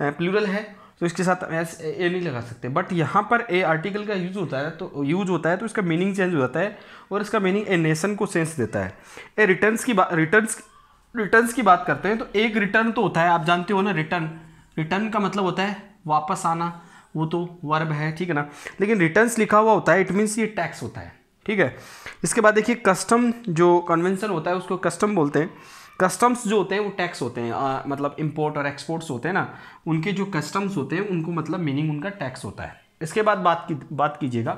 प्लूरल है तो इसके साथ एस ए नहीं लगा सकते बट यहाँ पर ए आर्टिकल का यूज होता है तो यूज होता है तो इसका मीनिंग चेंज हो जाता है और इसका मीनिंग ए नेशन को सेंस देता है ए रिटर्न्स की बात रिटर्न रिटर्न्स की बात करते हैं तो एक रिटर्न तो होता है आप जानते हो ना रिटर्न रिटर्न का मतलब होता है वापस आना वो तो वर्ब है ठीक है ना लेकिन रिटर्न्स लिखा हुआ होता है इट मीन्स ये टैक्स होता है ठीक है इसके बाद देखिए कस्टम जो कन्वेंसन होता है उसको कस्टम बोलते हैं कस्टम्स जो होते हैं वो टैक्स होते हैं आ, मतलब इम्पोर्ट और एक्सपोर्ट्स होते हैं ना उनके जो कस्टम्स होते हैं उनको मतलब मीनिंग उनका टैक्स होता है इसके बाद बात की बात कीजिएगा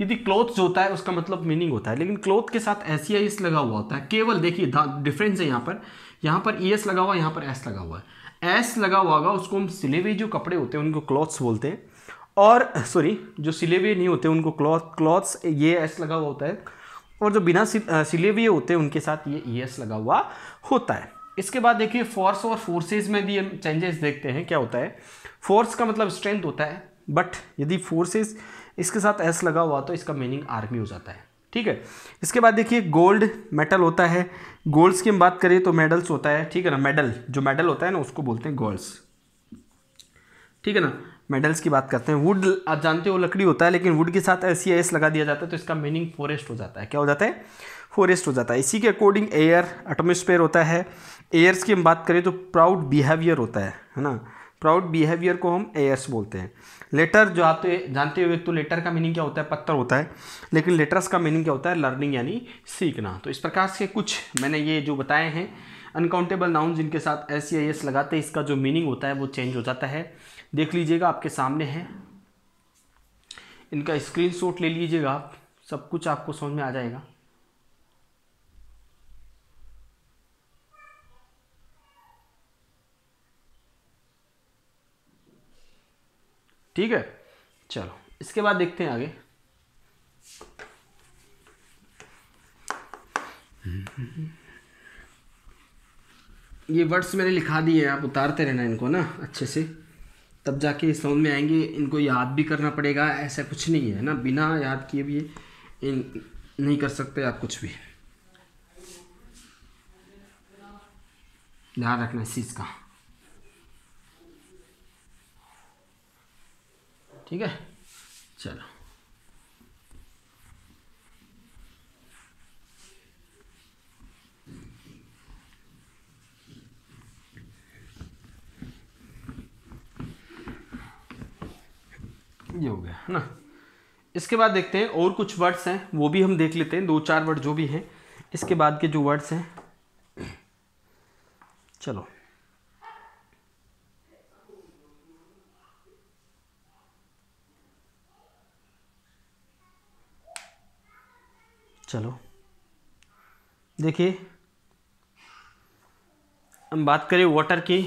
यदि क्लोथ्स होता है उसका मतलब मीनिंग होता है लेकिन क्लोथ के साथ एस ई एस लगा हुआ होता है केवल देखिए डिफरेंस है यहाँ पर यहाँ पर ई e एस लगा हुआ है यहाँ पर एस लगा हुआ है एस लगा हुआ होगा उसको हम सिले हुए जो कपड़े होते हैं उनको क्लॉथ्स बोलते हैं और सॉरी जो सिले हुए नहीं होते उनको क्लॉथ क्लॉथ्स ये एस लगा हुआ होता है और जो बिना सिले हुए होते हैं उनके साथ ये ई e एस लगा हुआ होता है इसके बाद देखिए फोर्स और फोर्सेज में भी हम चेंजेस देखते हैं क्या होता है फोर्स का मतलब स्ट्रेंथ होता है बट यदि फोर्सेज इसके साथ एस लगा हुआ तो इसका मीनिंग आर्मी हो जाता है ठीक है इसके बाद देखिए गोल्ड मेटल होता है गोल्ड्स की हम बात करें तो मेडल्स होता है ठीक है ना मेडल जो मेडल होता है ना उसको बोलते हैं गोल्ड्स ठीक है ना मेडल्स की बात करते हैं वुड आप जानते हो लकड़ी होता है लेकिन वुड के साथ एस या एस लगा दिया जाता है तो इसका मीनिंग फॉरेस्ट हो जाता है क्या हो जाता है फॉरेस्ट हो जाता है इसी के अकॉर्डिंग एयर एटमोस्फेयर होता है एयर्स की हम बात करें तो प्राउड बिहेवियर होता है है ना प्राउड बिहेवियर को हम एयर्स बोलते हैं लेटर जो आप जानते हुए तो लेटर का मीनिंग क्या होता है पत्थर होता है लेकिन लेटर्स का मीनिंग क्या होता है लर्निंग यानी सीखना तो इस प्रकार से कुछ मैंने ये जो बताए हैं अनकाउंटेबल नाउन जिनके साथ एस आई एस लगाते इसका जो मीनिंग होता है वो चेंज हो जाता है देख लीजिएगा आपके सामने है इनका स्क्रीनशॉट ले लीजिएगा आप सब कुछ आपको समझ में आ जाएगा ठीक है चलो इसके बाद देखते हैं आगे ये वर्ड्स मैंने लिखा दिए हैं आप उतारते रहना इनको ना अच्छे से तब जाके समझ में आएंगे इनको याद भी करना पड़ेगा ऐसा कुछ नहीं है ना बिना याद किए भी इन, नहीं कर सकते आप कुछ भी ध्यान रखना इस चीज़ का ठीक है चलो ये हो गया है ना इसके बाद देखते हैं और कुछ वर्ड्स हैं वो भी हम देख लेते हैं दो चार वर्ड जो भी हैं इसके बाद के जो वर्ड्स हैं चलो चलो देखिए हम बात करें वाटर की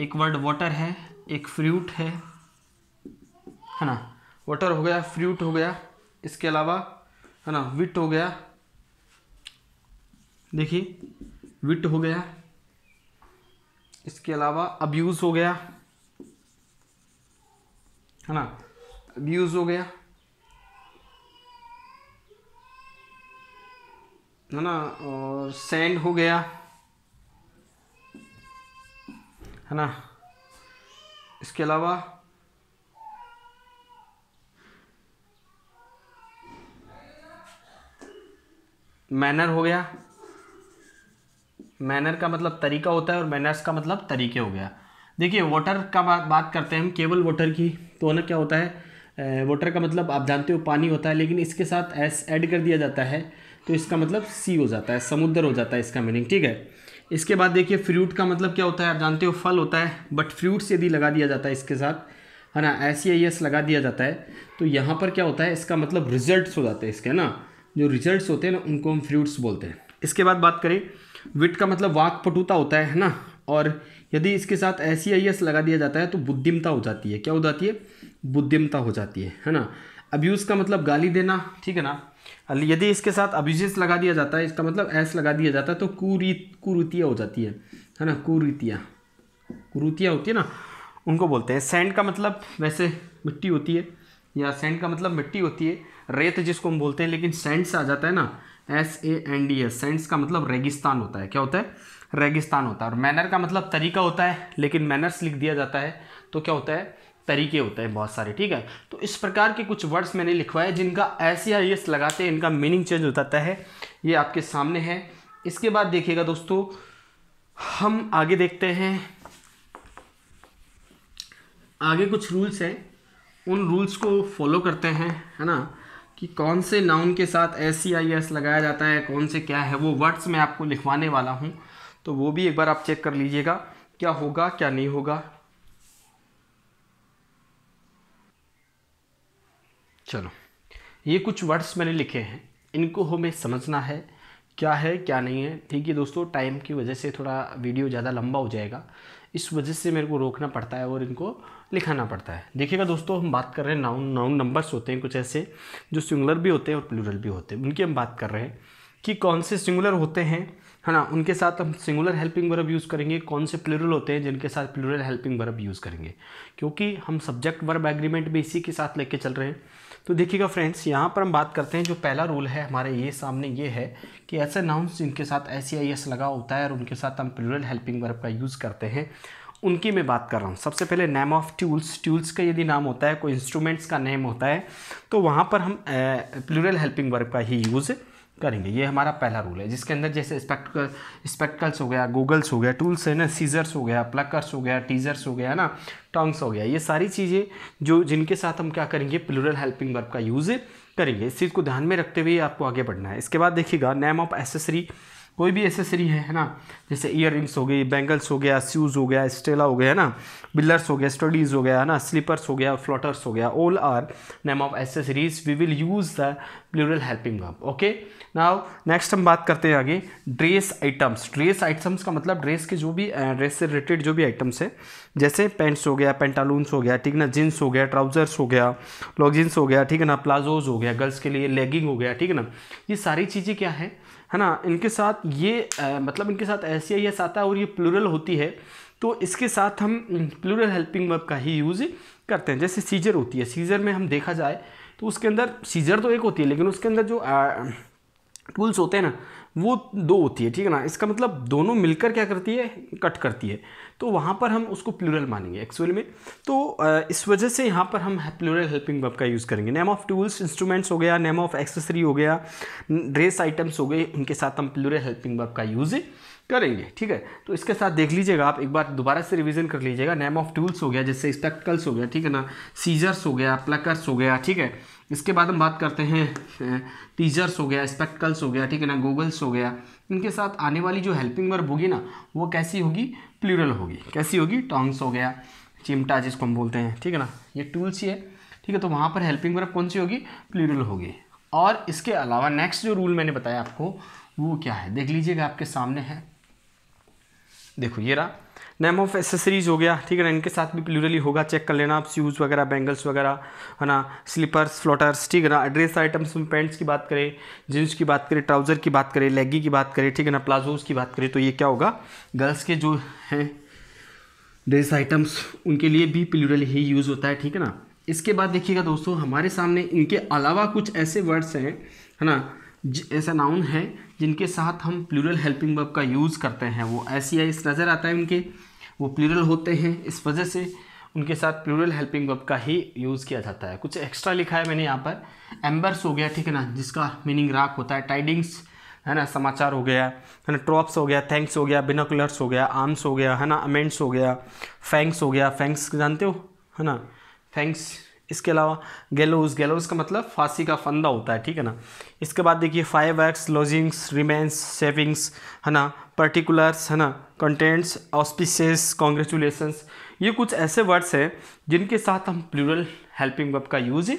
एक वर्ड वाटर है एक फ्रूट है है ना वाटर हो गया फ्रूट हो गया इसके अलावा है ना विट हो गया देखिए विट हो गया इसके अलावा अब्यूज़ हो गया है ना अब्यूज़ हो गया है ना और सैंड हो गया है ना इसके अलावा मैनर हो गया मैनर का मतलब तरीका होता है और मैनर्स का मतलब तरीके हो गया देखिए वाटर का बात बात करते हैं हम केवल वाटर की तो ना क्या होता है वाटर का मतलब आप जानते हो पानी होता है लेकिन इसके साथ एस ऐड कर दिया जाता है तो इसका मतलब सी हो जाता है समुद्र हो जाता है इसका मीनिंग ठीक है इसके बाद देखिए फ्रूट का मतलब क्या होता है आप जानते हो फल होता है बट फ्रूट्स यदि लगा दिया जाता है इसके साथ है ना एस आई एस लगा दिया जाता है तो यहाँ पर क्या होता है इसका मतलब रिजल्ट हो जाते हैं इसके ना जो रिजल्ट्स होते हैं ना उनको हम फ्रूट्स बोलते हैं इसके बाद बात करें विट का मतलब वाक पटुता होता है ना और यदि इसके साथ ऐसी आई e लगा दिया जाता है तो बुद्धिमता हो जाती है क्या हो जाती है बुद्धिमता हो जाती है है ना अब्यूज़ का मतलब गाली देना ठीक है ना यदि इसके साथ अब्यूजिस लगा दिया जाता है इसका मतलब ऐस लगा दिया जाता है तो कुरीत कुरुतिया हो जाती है है ना कुरीतिया कुरुतिया होती है ना उनको बोलते हैं सैंड का मतलब वैसे मिट्टी होती है या सैंड का मतलब मिट्टी होती है रेत जिसको हम बोलते हैं लेकिन सेंट्स आ जाता है ना S A N D S sands का मतलब रेगिस्तान होता है क्या होता है रेगिस्तान होता है और मैनर का मतलब तरीका होता है लेकिन मैनर्स लिख दिया जाता है तो क्या होता है तरीके होते हैं बहुत सारे ठीक है तो इस प्रकार के कुछ वर्ड्स मैंने लिखवाए जिनका एस या एस लगाते हैं इनका मीनिंग चेंज हो जाता है ये आपके सामने है इसके बाद देखिएगा दोस्तों हम आगे देखते हैं आगे कुछ रूल्स हैं उन रूल्स को फॉलो करते हैं है ना कि कौन से नाउन के साथ एस सी आई एस लगाया जाता है कौन से क्या है वो वर्ड्स मैं आपको लिखवाने वाला हूँ तो वो भी एक बार आप चेक कर लीजिएगा क्या होगा क्या नहीं होगा चलो ये कुछ वर्ड्स मैंने लिखे हैं इनको हमें समझना है क्या है क्या नहीं है ठीक है दोस्तों टाइम की वजह से थोड़ा वीडियो ज़्यादा लंबा हो जाएगा इस वजह से मेरे को रोकना पड़ता है और इनको लिखाना पड़ता है देखिएगा दोस्तों हम बात कर रहे हैं नाउन नाउन नंबर्स होते हैं कुछ ऐसे जो सिंगुलर भी होते हैं और प्लूरल भी होते हैं उनकी हम बात कर रहे हैं कि कौन से सिंगुलर होते हैं है ना उनके साथ हम सिंगुलर हेल्पिंग वर्ब यूज़ करेंगे कौन से प्लूरल होते हैं जिनके साथ प्लूरल हेल्पिंग वर्ब यूज़ करेंगे क्योंकि हम सब्जेक्ट वर्ब एग्रीमेंट भी इसी के साथ लेके चल रहे हैं तो देखिएगा फ्रेंड्स यहाँ पर हम बात करते हैं जो पहला रूल है हमारे ये सामने ये है कि ऐसे नाउन्स जिनके साथ एस आई एस लगा होता है और उनके साथ हम प्लूरल हेल्पिंग वर्ब का यूज़ करते हैं उनकी मैं बात कर रहा हूँ सबसे पहले नेम ऑफ ट्यूल्स ट्यूल्स का यदि नाम होता है कोई इंस्ट्रूमेंट्स का नेम होता है तो वहाँ पर हम प्लूरल हेल्पिंग वर्ब का ही यूज़ करेंगे ये हमारा पहला रूल है जिसके अंदर जैसे स्पेक्टिकल स्पेक्टिकल्स हो गया गूगल्स हो गया टूल्स है ना सीजर्स हो गया प्लकर्स हो गया टीजर्स हो गया ना टंग्स हो गया ये सारी चीज़ें जो जिनके साथ हम क्या करेंगे प्लूरल हेल्पिंग वर्ब का यूज़ करेंगे इस चीज़ को ध्यान में रखते हुए आपको आगे बढ़ना है इसके बाद देखिएगा नेम ऑफ एसेसरी कोई भी एसेसरी है है ना जैसे ईयर रिंग्स हो गई बैंगल्स हो गया शूज़ हो गया स्टेला हो गया है ना बिल्लर्स हो गया स्टडीज़ हो गया है ना स्लीपर्स हो गया फ्लॉटर्स हो गया all are name of accessories we will use the plural helping verb okay now next हम बात करते हैं आगे ड्रेस आइटम्स ड्रेस आइटम्स का मतलब ड्रेस के जो भी ड्रेस से रिलेटेड जो भी आइटम्स है जैसे पेंट्स हो गया पेंटालून्स हो गया ठीक ना जीन्स हो गया ट्राउजर्स हो गया लॉग जीन्स हो गया ठीक है ना प्लाजोज हो गया गर्ल्स के लिए लेगिंग हो गया ठीक है ना ये सारी चीज़ें क्या है है ना इनके साथ ये आ, मतलब इनके साथ ऐसी आई एस आता है और ये प्लूरल होती है तो इसके साथ हम प्लूरल हेल्पिंग वर्ब का ही यूज़ करते हैं जैसे सीजर होती है सीजर में हम देखा जाए तो उसके अंदर सीजर तो एक होती है लेकिन उसके अंदर जो आ, टूल्स होते हैं ना वो दो होती है ठीक है ना इसका मतलब दोनों मिलकर क्या करती है कट करती है तो वहाँ पर हम उसको प्लूरल मानेंगे एक्चुअल में तो इस वजह से यहाँ पर हम प्लूरल हेल्पिंग वर्ब का यूज़ करेंगे नेम ऑफ़ टूल्स इंस्ट्रूमेंट्स हो गया नेम ऑफ एक्सेसरी हो गया ड्रेस आइटम्स हो गए उनके साथ हम प्लूरल हेल्पिंग वर्ब का यूज़ करेंगे ठीक है तो इसके साथ देख लीजिएगा आप एक बार दोबारा से रिवीजन कर लीजिएगा नेम ऑफ टूल्स हो गया जैसे स्पेक्टकल्स हो गया ठीक है ना सीजर्स हो गया प्लकर्स हो गया ठीक है इसके बाद हम बात करते हैं टीजर्स हो गया स्पेक्टकल्स हो गया ठीक है ना गूगल्स हो गया इनके साथ आने वाली जो हेल्पिंग वर्ब होगी ना वो कैसी होगी प्लूरल होगी कैसी होगी टॉन्ग्स हो गया चिमटा जिसको हम बोलते हैं ठीक है ना ये टूल्स ही है ठीक है तो वहाँ पर हेल्पिंग वर्ब कौन सी होगी प्लूरल होगी और इसके अलावा नेक्स्ट जो रूल मैंने बताया आपको वो क्या है देख लीजिएगा आपके सामने है देखो ये रहा नेम ऑफ एसेसरीज हो गया ठीक है ना इनके साथ भी प्लूरली होगा चेक कर लेना आप शूज़ वगैरह बैंगल्स वगैरह है ना स्लीपर्स फ्लोटर्स ठीक है ना ड्रेस आइटम्स में पैंट्स की बात करें जीन्स की बात करें ट्राउज़र की बात करें लेगी की बात करें ठीक है ना प्लाजोज की बात करें तो ये क्या होगा गर्ल्स के जो हैं ड्रेस आइटम्स उनके लिए भी प्लूरल ही यूज़ होता है ठीक है ना इसके बाद देखिएगा दोस्तों हमारे सामने इनके अलावा कुछ ऐसे वर्ड्स हैं है ना ऐसा नाउन है जिनके साथ हम प्लूरल हेल्पिंग वर्ब का यूज़ करते हैं वो ऐसी इस नज़र आता है उनके वो प्लूरल होते हैं इस वजह से उनके साथ प्लूरल हेल्पिंग वर्ब का ही यूज़ किया जाता है कुछ एक्स्ट्रा लिखा है मैंने यहाँ पर एम्बर्स हो गया ठीक है ना जिसका मीनिंग राख होता है टाइडिंग्स है ना समाचार हो गया है ना ट्रॉप्स हो गया थैंक्स हो गया बिनाकुलर्स हो गया आर्म्स हो गया है ना अमेंट्स हो गया फैंक्स हो गया फैंक्स जानते हो है ना फैंक्स इसके अलावा गैलोज गैलोज का मतलब फांसी का फंदा होता है ठीक है ना इसके बाद देखिए फाइव एक्स लॉजिंग्स रिमेंस सेविंग्स है ना पर्टिकुलर्स है ना कंटेंट्स ऑस्पिसेस कॉन्ग्रेचुलेसन्स ये कुछ ऐसे वर्ड्स हैं जिनके साथ हम प्लूरल हेल्पिंग वर्ब का यूज़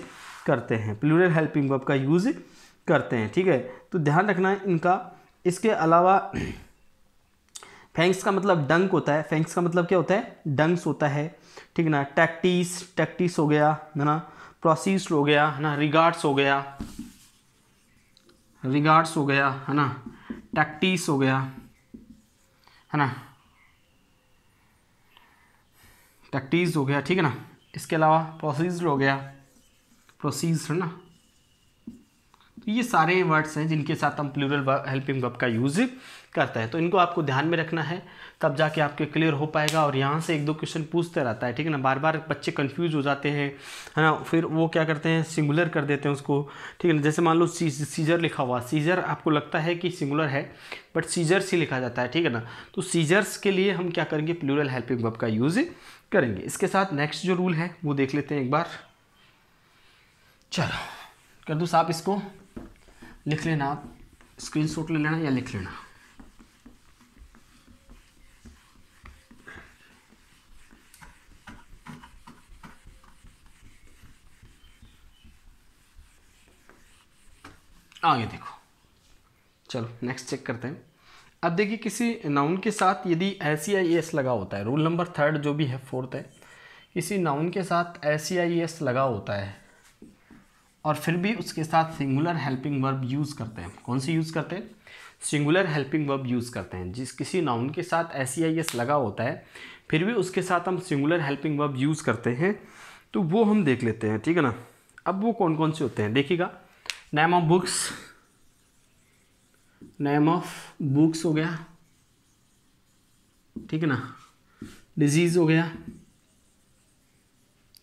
करते हैं प्लूरल हेल्पिंग वर्ब का यूज़ करते हैं ठीक है तो ध्यान रखना है इनका इसके अलावा फैंक्स का मतलब डंक होता है फैंक्स का मतलब क्या होता है डंक्स होता है ठीक ना टैक्टिस टैक्टिस हो गया है ना प्रोसीस हो गया है ना रिगार्ड्स हो गया रिगार्ड्स हो गया है ना टैक्टिस हो गया है ना टैक्टिस हो गया ठीक है ना इसके अलावा प्रोसीज हो गया प्रोसीज है ना तो ये सारे वर्ड्स हैं जिनके साथ हम प्लूरल हेल्पिंग वर्ब का यूज़ करते हैं तो इनको आपको ध्यान में रखना है तब जाके आपके क्लियर हो पाएगा और यहाँ से एक दो क्वेश्चन पूछते रहता है ठीक है ना बार बार बच्चे कन्फ्यूज हो जाते हैं है ना फिर वो क्या करते हैं सिंगुलर कर देते हैं उसको ठीक है ना जैसे मान लो सीजर लिखा हुआ सीजर आपको लगता है कि सिंगुलर है बट सीजर्स ही लिखा जाता है ठीक है ना तो सीजर्स के लिए हम क्या करेंगे प्लूरल हेल्पिंग वर्ब का यूज़ करेंगे इसके साथ नेक्स्ट जो रूल है वो देख लेते हैं एक बार चलो कर दो साहब इसको लिख लेना आप स्क्रीन शॉट ले लेना या लिख लेना आगे देखो चलो नेक्स्ट चेक करते हैं अब देखिए किसी नाउन के साथ यदि सी आई एस लगा होता है रूल नंबर थर्ड जो भी है फोर्थ है किसी नाउन के साथ सी आई एस लगा होता है और फिर भी उसके साथ सिंगुलर हेल्पिंग वर्ब यूज़ करते हैं कौन सी यूज़ करते हैं सिंगुलर हेल्पिंग वर्ब यूज़ करते हैं जिस किसी नाउन के साथ सी आई एस लगा होता है फिर भी उसके साथ हम सिंगुलर हेल्पिंग वर्ब यूज़ करते हैं तो वो हम देख लेते हैं ठीक है ना अब वो कौन कौन से होते हैं देखिएगा name of books name of books हो गया ठीक है ना डिजीज हो गया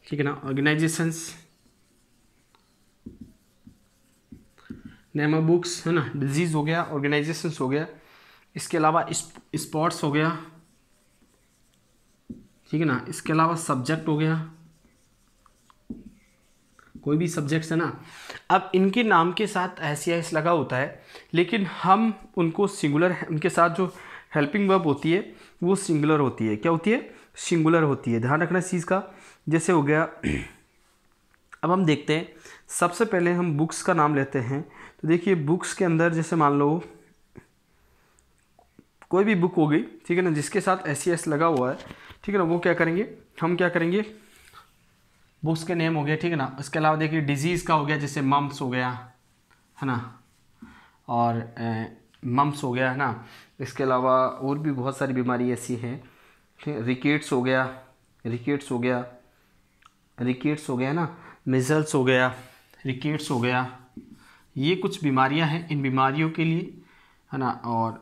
ठीक है ना ऑर्गेनाइजेशंस नेम ऑफ बुक्स है ना डिजीज हो गया ऑर्गेनाइजेशंस हो गया इसके अलावा स्पोर्ट्स हो गया ठीक है ना इसके अलावा सब्जेक्ट हो गया कोई भी सब्जेक्ट्स है ना अब इनके नाम के साथ ऐसी एस लगा होता है लेकिन हम उनको सिंगुलर उनके साथ जो हेल्पिंग वर्ब होती है वो सिंगुलर होती है क्या होती है सिंगुलर होती है ध्यान रखना इस चीज़ का जैसे हो गया अब हम देखते हैं सबसे पहले हम बुक्स का नाम लेते हैं तो देखिए बुक्स के अंदर जैसे मान लो कोई भी बुक हो गई ठीक है ना जिसके साथ एस लगा हुआ है ठीक है ना वो क्या करेंगे हम क्या करेंगे बुक्स के नेम हो गए ठीक है ना इसके अलावा देखिए डिजीज़ का हो गया जैसे मम्स हो गया है ना और मम्स हो गया है ना इसके अलावा और भी बहुत सारी बीमारी ऐसी हैं रिकेट्स हो गया रिकेट्स हो गया रिकेट्स हो गया ना मिजल्स हो गया रिकेट्स हो गया ये कुछ बीमारियां हैं इन बीमारियों के लिए है ना और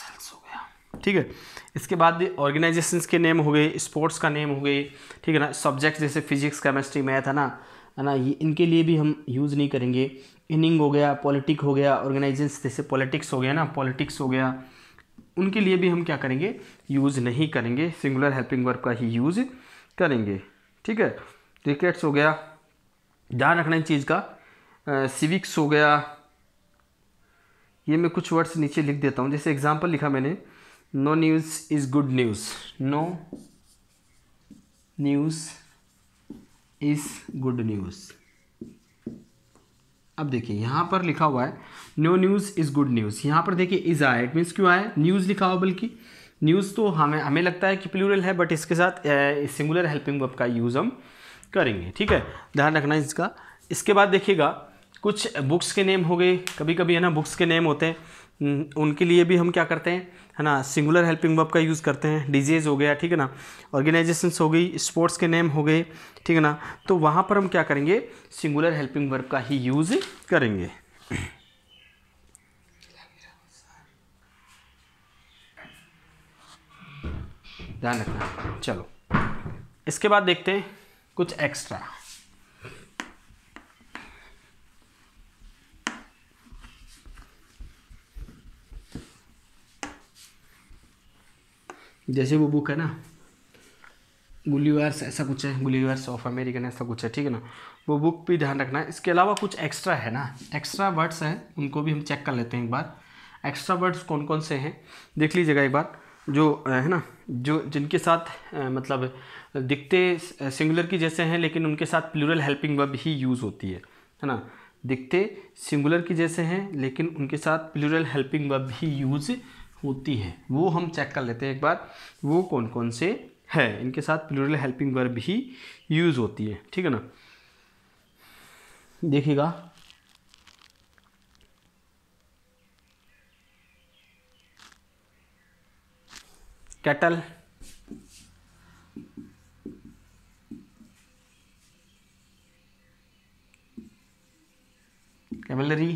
सेल्स हो गया ठीक है इसके बाद ऑर्गेनाइजेशंस के नेम हो गए स्पोर्ट्स का नेम हो गए ठीक है ना सब्जेक्ट्स जैसे फिजिक्स केमिस्ट्री मैथ है ना है ना ये इनके लिए भी हम यूज़ नहीं करेंगे इनिंग हो गया पॉलिटिक हो गया ऑर्गेनाइजेशन जैसे पॉलिटिक्स हो गया ना पॉलिटिक्स हो गया उनके लिए भी हम क्या करेंगे यूज़ नहीं करेंगे सिंगुलर हेल्पिंग वर्ब का ही यूज़ करेंगे ठीक है क्रिकेट्स हो गया ध्यान रखना इन चीज़ का सिविक्स हो गया ये मैं कुछ वर्ड्स नीचे लिख देता हूँ जैसे एग्जाम्पल लिखा मैंने no news is good news no news is good news अब देखिए यहाँ पर लिखा हुआ है no news is good news यहां पर देखिए इज़ आया इट मीन्स क्यों आया न्यूज़ लिखा हुआ बल्कि न्यूज़ तो हमें हमें लगता है कि प्लूरल है बट इसके साथ सिंगुलर हेल्पिंग वर्ब का यूज़ हम करेंगे ठीक है ध्यान रखना इसका इसके बाद देखिएगा कुछ बुक्स के नेम हो गए कभी कभी है ना बुक्स के नेम होते हैं उनके लिए भी हम क्या करते हैं है ना सिंगुलर हेल्पिंग वर्ब का यूज़ करते हैं डिजीज़ हो गया ठीक है ना ऑर्गेनाइजेशंस हो गई स्पोर्ट्स के नेम हो गए ठीक है ना तो वहाँ पर हम क्या करेंगे सिंगुलर हेल्पिंग वर्ब का ही यूज़ करेंगे ध्यान रखना चलो इसके बाद देखते हैं कुछ एक्स्ट्रा जैसे वो बुक है ना गुलीवर्स ऐसा कुछ है गुलीवर्स ऑफ अमेरिकन ऐसा कुछ है ठीक है ना वो बुक भी ध्यान रखना है इसके अलावा कुछ एक्स्ट्रा है ना एक्स्ट्रा वर्ड्स हैं उनको भी हम चेक कर लेते हैं एक बार एक्स्ट्रा वर्ड्स कौन कौन से हैं देख लीजिएगा एक बार जो है ना जो जिनके साथ मतलब दिखते सिंगुलर की जैसे हैं लेकिन उनके साथ प्लूरल हेल्पिंग वर्ब ही यूज़ होती है है ना दिखते सिंगुलर की जैसे हैं लेकिन उनके साथ प्लूरल हेल्पिंग वर्ब ही यूज़ होती है वो हम चेक कर लेते हैं एक बार वो कौन कौन से है इनके साथ प्लूरल हेल्पिंग वर्ब भी यूज़ होती है ठीक है ना देखिएगा cattle cavalry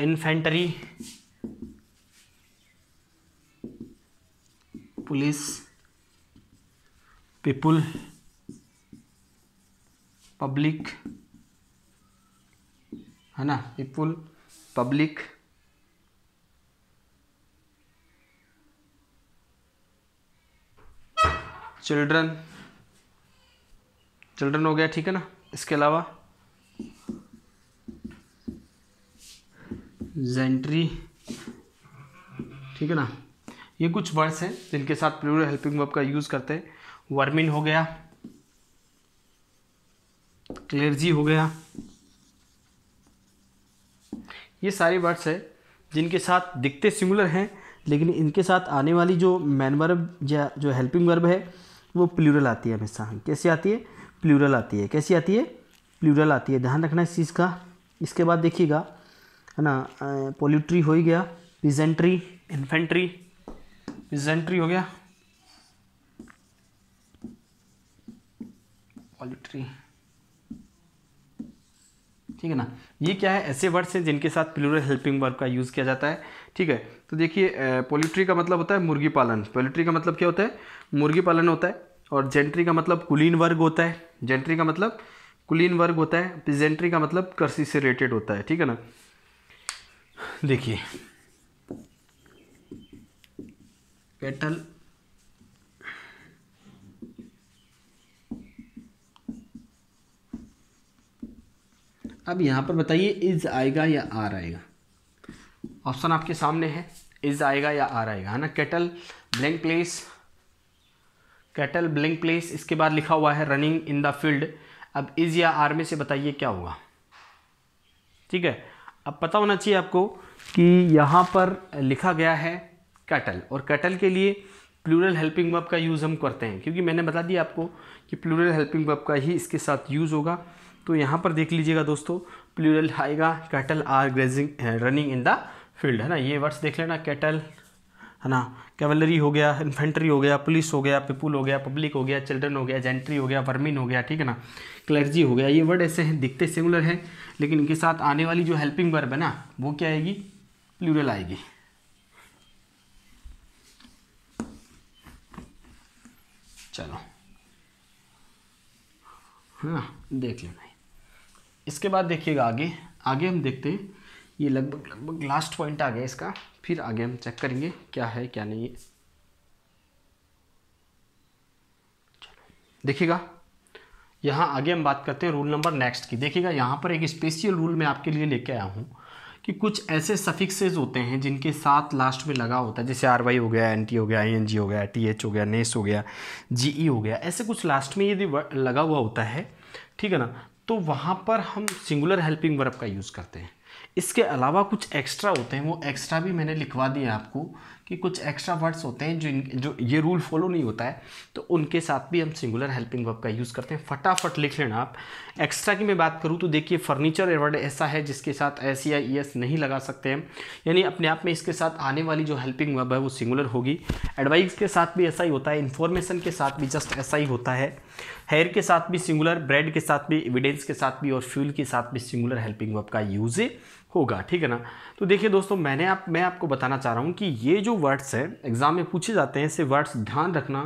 infantry police people public है ना पीपुल पब्लिक चिल्ड्रन चिल्ड्रन हो गया ठीक है ना इसके अलावा जेंट्री ठीक है ना ये कुछ वर्ड्स हैं जिनके साथ प्लूरल हेल्पिंग वर्ब का यूज़ करते हैं वर्मिन हो गया क्लेरजी हो गया ये सारे वर्ड्स हैं जिनके साथ दिखते सिमुलर हैं लेकिन इनके साथ आने वाली जो मैन वर्ब या जो हेल्पिंग वर्ब है वो प्लूरल आती है हमेशा कैसे आती है प्लूरल आती है कैसी आती है प्लूरल आती है ध्यान रखना इस चीज़ का इसके बाद देखिएगा है ना पोल्यूट्री हो ही गया पिजेंट्री इन्फेंट्री पिजेंट्री हो गया पोल्यूट्री ठीक है ना ये क्या है ऐसे वर्ड्स हैं जिनके साथ प्लूरल हेल्पिंग वर्ब का यूज़ किया जाता है ठीक है तो देखिए पोल्यूट्री का मतलब होता है मुर्गी पालन पोल्यूट्री का मतलब क्या होता है मुर्गी पालन होता है और जेंट्री का मतलब कुलीन वर्ग होता है जेंट्री का मतलब कुलीन वर्ग होता है पिजेंट्री का मतलब कृषि से रिलेटेड होता है ठीक है ना देखिए पेटल अब यहां पर बताइए इज आएगा या आर आएगा ऑप्शन आपके सामने है इज आएगा या आर आएगा है ना cattle blank place cattle blank place इसके बाद लिखा हुआ है रनिंग इन द फील्ड अब इज या आर में से बताइए क्या होगा ठीक है अब पता होना चाहिए आपको कि यहाँ पर लिखा गया है कैटल और कैटल के लिए प्लूरल हेल्पिंग वर्ब का यूज़ हम करते हैं क्योंकि मैंने बता दिया आपको कि प्लूरल हेल्पिंग वर्ब का ही इसके साथ यूज़ होगा तो यहाँ पर देख लीजिएगा दोस्तों प्लूरल आएगा cattle are grazing running in the field है ना ये वर्ड्स देख लेना कैटल है ना कैवलरी हो गया इन्फेंट्री हो गया पुलिस हो गया पीपुल हो गया पब्लिक हो गया चिल्ड्रन हो गया जेंट्री हो गया वर्मिन हो गया ठीक है ना क्लर्जी हो गया ये वर्ड ऐसे हैं दिखते सिंगुलर हैं लेकिन इनके साथ आने वाली जो हेल्पिंग वर्ब है ना वो क्या आएगी प्लूरल आएगी चलो हाँ देख लेना इसके बाद देखिएगा आगे आगे हम देखते हैं ये लगभग लगभग लास्ट पॉइंट आ गया इसका फिर आगे हम चेक करेंगे क्या है क्या नहीं है देखिएगा यहाँ आगे हम बात करते हैं रूल नंबर नेक्स्ट की देखिएगा यहाँ पर एक स्पेशियल रूल मैं आपके लिए लेके आया हूँ कि कुछ ऐसे सफिक्सेज होते हैं जिनके साथ लास्ट में लगा होता है जैसे आर वाई हो गया एन टी हो गया आई एन जी हो गया टी एच हो गया नेस हो गया जी ई e हो गया ऐसे कुछ लास्ट में यदि लगा हुआ होता है ठीक है ना तो वहाँ पर हम सिंगुलर हेल्पिंग वर्ब का यूज़ करते हैं इसके अलावा कुछ एक्स्ट्रा होते हैं वो एक्स्ट्रा भी मैंने लिखवा दिए आपको कि कुछ एक्स्ट्रा वर्ड्स होते हैं इन जो ये रूल फॉलो नहीं होता है तो उनके साथ भी हम सिंगुलर हेल्पिंग वर्ब का यूज़ करते हैं फटाफट लिख लेना आप एक्स्ट्रा की मैं बात करूँ तो देखिए फर्नीचर वर्ड ऐसा है जिसके साथ एस या ई e एस नहीं लगा सकते हैं यानी अपने आप में इसके साथ आने वाली जो हेल्पिंग वर्ब है वो सिंगुलर होगी एडवाइस के साथ भी ऐसा ही होता है इन्फॉर्मेशन के साथ भी जस्ट ऐसा ही होता है हेयर के साथ भी सिंगुलर ब्रेड के साथ भी एविडेंस के साथ भी और फ्यूल के साथ भी सिंगुलर हेल्पिंग वर्ब का यूज़ होगा ठीक है ना तो देखिए दोस्तों मैंने आप मैं आपको बताना चाह रहा हूँ कि ये जो वर्ड्स हैं एग्ज़ाम में पूछे जाते हैं ऐसे वर्ड्स ध्यान रखना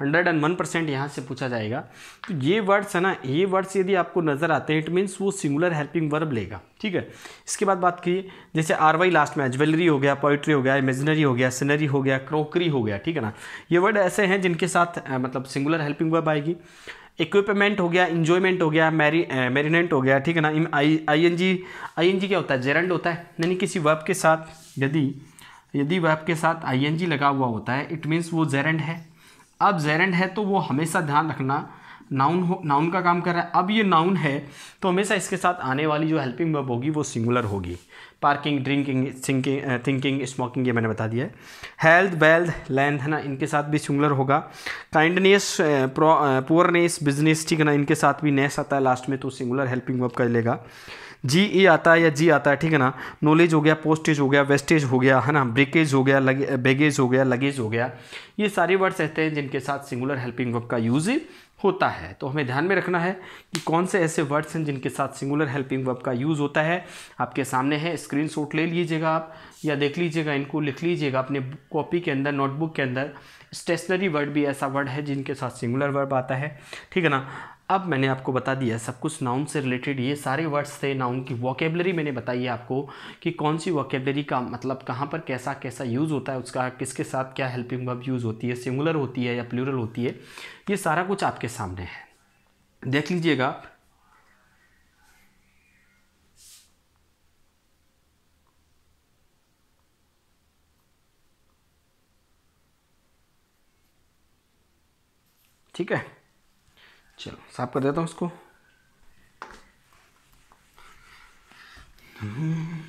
हंड्रेड एंड वन परसेंट यहाँ से पूछा जाएगा तो ये वर्ड्स है ना ये वर्ड्स यदि आपको नज़र आते हैं इट मीन्स वो सिंगुलर हेल्पिंग वर्ब लेगा ठीक है इसके बाद बात की जैसे आर वाई लास्ट में ज्वेलरी हो गया पोइट्री हो गया इमेजनरी हो गया सिनरी हो गया क्रोकरी हो गया ठीक है ना ये वर्ड ऐसे हैं जिनके साथ मतलब सिंगुलर हेल्पिंग वर्ब आएगी इक्विपमेंट हो गया इंजॉयमेंट हो गया मैरी मेरीनेंट eh, हो गया ठीक है ना आई I N G I N G क्या होता है जेरेंड होता है यानी किसी वर्ब के साथ यदि यदि वर्ब के साथ आई एन जी लगा हुआ होता है इट मीन्स वो जेरेंड है अब जेरेंड है तो वो हमेशा ध्यान रखना नाउन हो नाउन का काम कर रहा है अब ये नाउन है तो हमेशा इसके साथ आने वाली जो हेल्पिंग वर्ब होगी वो सिंगुलर होगी parking drinking thinking thinking smoking ये मैंने बता दिया है हेल्थ वेल्थ लैंड है ना इनके साथ भी सिंगुलर होगा काइंडनेस पुअरनेस बिजनेस ठीक है ना इनके साथ भी नेस आता है लास्ट में तो सिंगुलर हेल्पिंग वर्ब कर लेगा जी ई e आता है या जी आता है ठीक है ना नॉलेज हो गया पोस्टेज हो गया वेस्टेज हो गया है ना ब्रेकेज हो गया बैगेज हो गया लगेज हो गया ये सारे वर्ड्स रहते हैं जिनके साथ सिंगुलर हेल्पिंग वर्ब का यूज़ होता है तो हमें ध्यान में रखना है कि कौन से ऐसे वर्ड्स हैं जिनके साथ सिंगुलर हेल्पिंग वर्ब का यूज़ होता है आपके सामने है स्क्रीन शॉट ले लीजिएगा आप या देख लीजिएगा इनको लिख लीजिएगा अपने कॉपी के अंदर नोटबुक के अंदर स्टेशनरी वर्ड भी ऐसा वर्ड है जिनके साथ सिंगुलर वर्ब आता है ठीक है ना अब मैंने आपको बता दिया सब कुछ नाउन से रिलेटेड ये सारे वर्ड्स थे नाउन की वॉकेबलरी मैंने बताई है आपको कि कौन सी वॉकेबलरी का मतलब कहाँ पर कैसा कैसा यूज़ होता है उसका किसके साथ क्या हेल्पिंग वर्ब यूज़ होती है सिंगुलर होती है या प्लूरल होती है ये सारा कुछ आपके सामने है देख लीजिएगा ठीक है चलो साफ कर देता हूँ इसको हम्म।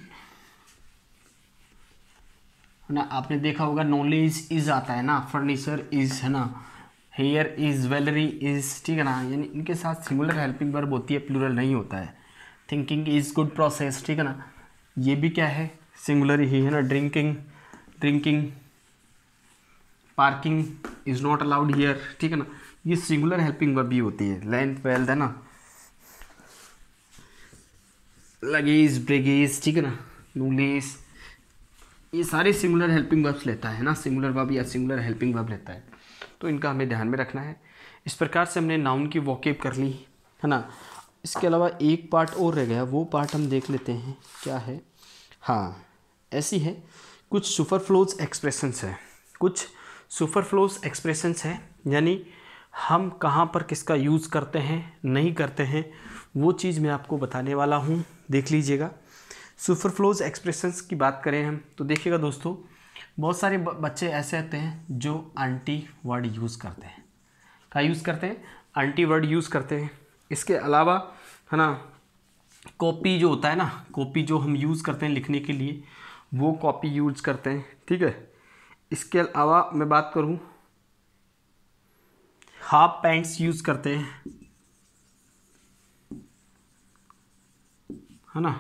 ना आपने देखा होगा नॉलेज इज आता है ना फर्नीचर इज है ना हेयर इज ज्वेलरी इज ठीक है ना यानी इनके साथ सिंगुलर हेल्पिंग वर्ब होती है प्लूरल नहीं होता है थिंकिंग इज गुड प्रोसेस ठीक है ना ये भी क्या है सिंगुलर ही है ना drinking drinking parking is not allowed here ठीक है ना ये सिंगुलर हेल्पिंग वर्ब भी होती है लेंथ वेल्थ है ना लगेज ब्रेगेज ठीक है ना नूलेस ये सारे सिंगुलर हेल्पिंग वर्ब्स लेता है ना सिंगुलर वर्ब या सिंगुलर हेल्पिंग वर्ब लेता है तो इनका हमें ध्यान में रखना है इस प्रकार से हमने नाउन की वॉकेब कर ली है ना इसके अलावा एक पार्ट और रह गया वो पार्ट हम देख लेते हैं क्या है हाँ ऐसी है कुछ सुपरफ्लोज एक्सप्रेशंस है कुछ सुपरफ्लोज एक्सप्रेशंस है यानी हम कहाँ पर किसका यूज़ करते हैं नहीं करते हैं वो चीज़ मैं आपको बताने वाला हूँ देख लीजिएगा सुपरफ्लोज एक्सप्रेशंस की बात करें हम तो देखिएगा दोस्तों बहुत सारे बच्चे ऐसे होते हैं जो आंटी वर्ड यूज़ करते हैं क्या यूज़ करते हैं आंटी वर्ड यूज़ करते हैं इसके अलावा है ना कॉपी जो होता है ना कॉपी जो हम यूज़ करते हैं लिखने के लिए वो कॉपी यूज़ करते हैं ठीक है इसके अलावा मैं बात करूँ हाफ पैंट्स यूज़ करते हैं है ना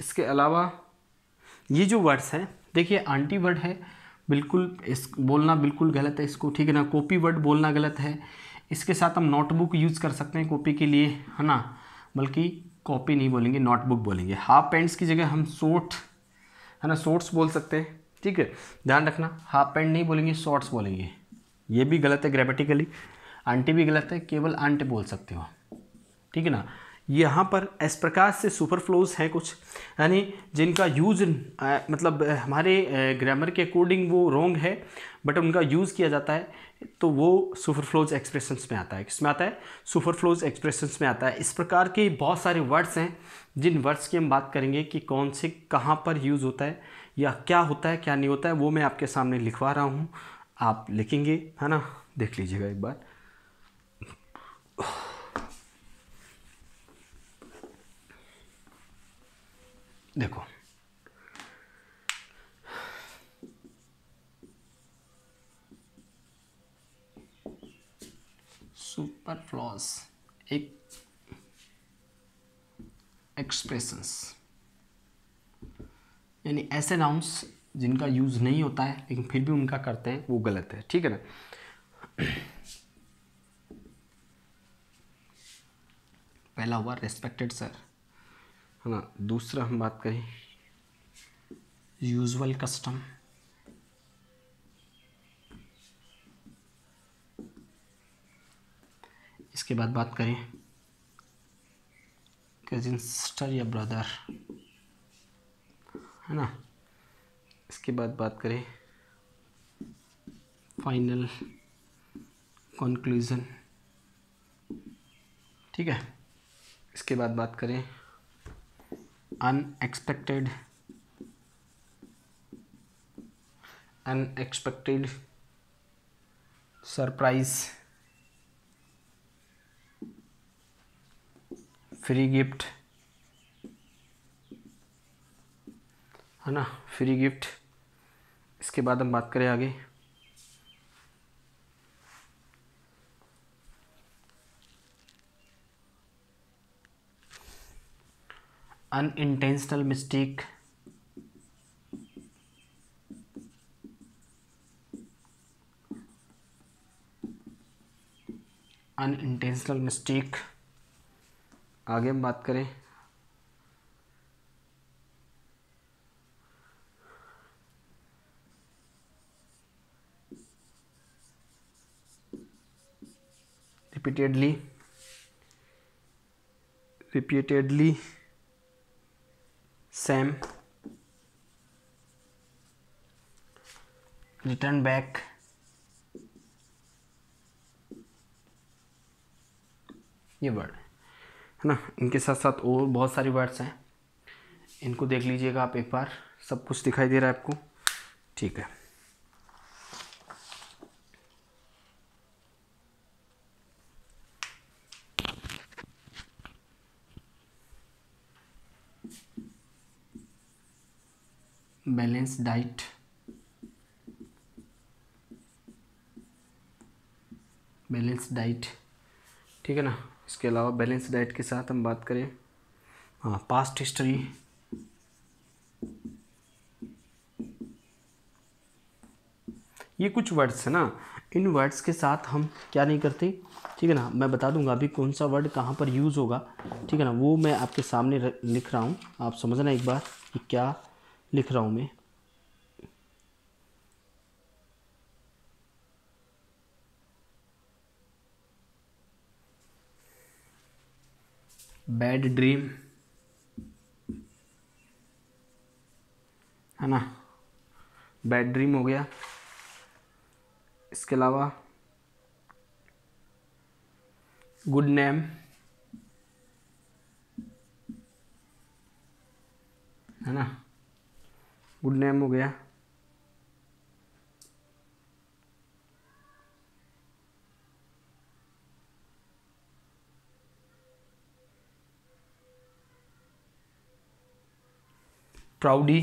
इसके अलावा ये जो वर्ड्स हैं देखिए आंटी वर्ड है बिल्कुल इस बोलना बिल्कुल गलत है इसको ठीक है ना कॉपी वर्ड बोलना गलत है इसके साथ हम नोटबुक यूज़ कर सकते हैं कॉपी के लिए है ना बल्कि कॉपी नहीं बोलेंगे नोटबुक बोलेंगे हाफ पैंट्स की जगह हम शॉर्ट है ना शॉर्ट्स बोल सकते हैं ठीक है ध्यान रखना हाफ पैंट नहीं बोलेंगे शॉर्ट्स बोलेंगे ये भी गलत है ग्रामेटिकली आंटी भी गलत है केवल आंटी बोल सकते हो ठीक है ना यहाँ पर इस प्रकार से सुपरफ्लोज हैं कुछ यानी जिनका यूज आ, मतलब हमारे ग्रामर के अकॉर्डिंग वो रॉन्ग है बट उनका यूज़ किया जाता है तो वो सुपरफ्लोज एक्सप्रेशंस में आता है किसमें आता है सुपरफ्लोज एक्सप्रेशंस में आता है इस प्रकार के बहुत सारे वर्ड्स हैं जिन वर्ड्स की हम बात करेंगे कि कौन से कहाँ पर यूज़ होता है या क्या होता है क्या नहीं होता है वो मैं आपके सामने लिखवा रहा हूँ आप लिखेंगे है ना देख लीजिएगा एक बार देखो सुपर फ्लॉस एक एक्सप्रेशंस यानी ऐसे नाउंस जिनका यूज़ नहीं होता है लेकिन फिर भी उनका करते हैं वो गलत है ठीक है ना पहला हुआ रेस्पेक्टेड सर है ना दूसरा हम बात करें यूजल कस्टम इसके बाद बात करें कजिन सिस्टर या ब्रदर है ना इसके बाद बात करें फाइनल कंक्लूज़न ठीक है इसके बाद बात करें unexpected unexpected surprise free gift है ना फ्री गिफ्ट इसके बाद हम बात करें आगे अनइंटेंशनल मिस्टेक अनइंटेंशनल मिस्टेक आगे हम बात करें repeatedly repeatedly same return back ये वर्ड है ना इनके साथ साथ और बहुत सारे वर्ड्स हैं इनको देख लीजिएगा आप एक बार सब कुछ दिखाई दे रहा है आपको ठीक है बैलेंस डाइट बैलेंस डाइट ठीक है ना इसके अलावा बैलेंस डाइट के साथ हम बात करें हाँ पास्ट हिस्ट्री ये कुछ वर्ड्स है ना इन वर्ड्स के साथ हम क्या नहीं करते ठीक है ना मैं बता दूंगा अभी कौन सा वर्ड कहाँ पर यूज़ होगा ठीक है ना वो मैं आपके सामने लिख रहा हूँ आप समझना एक बार कि क्या लिख रहा हूँ मैं बैड ड्रीम है ना बैड ड्रीम हो गया इसके अलावा गुड नेम है ना गुड नेम हो गया प्राउडी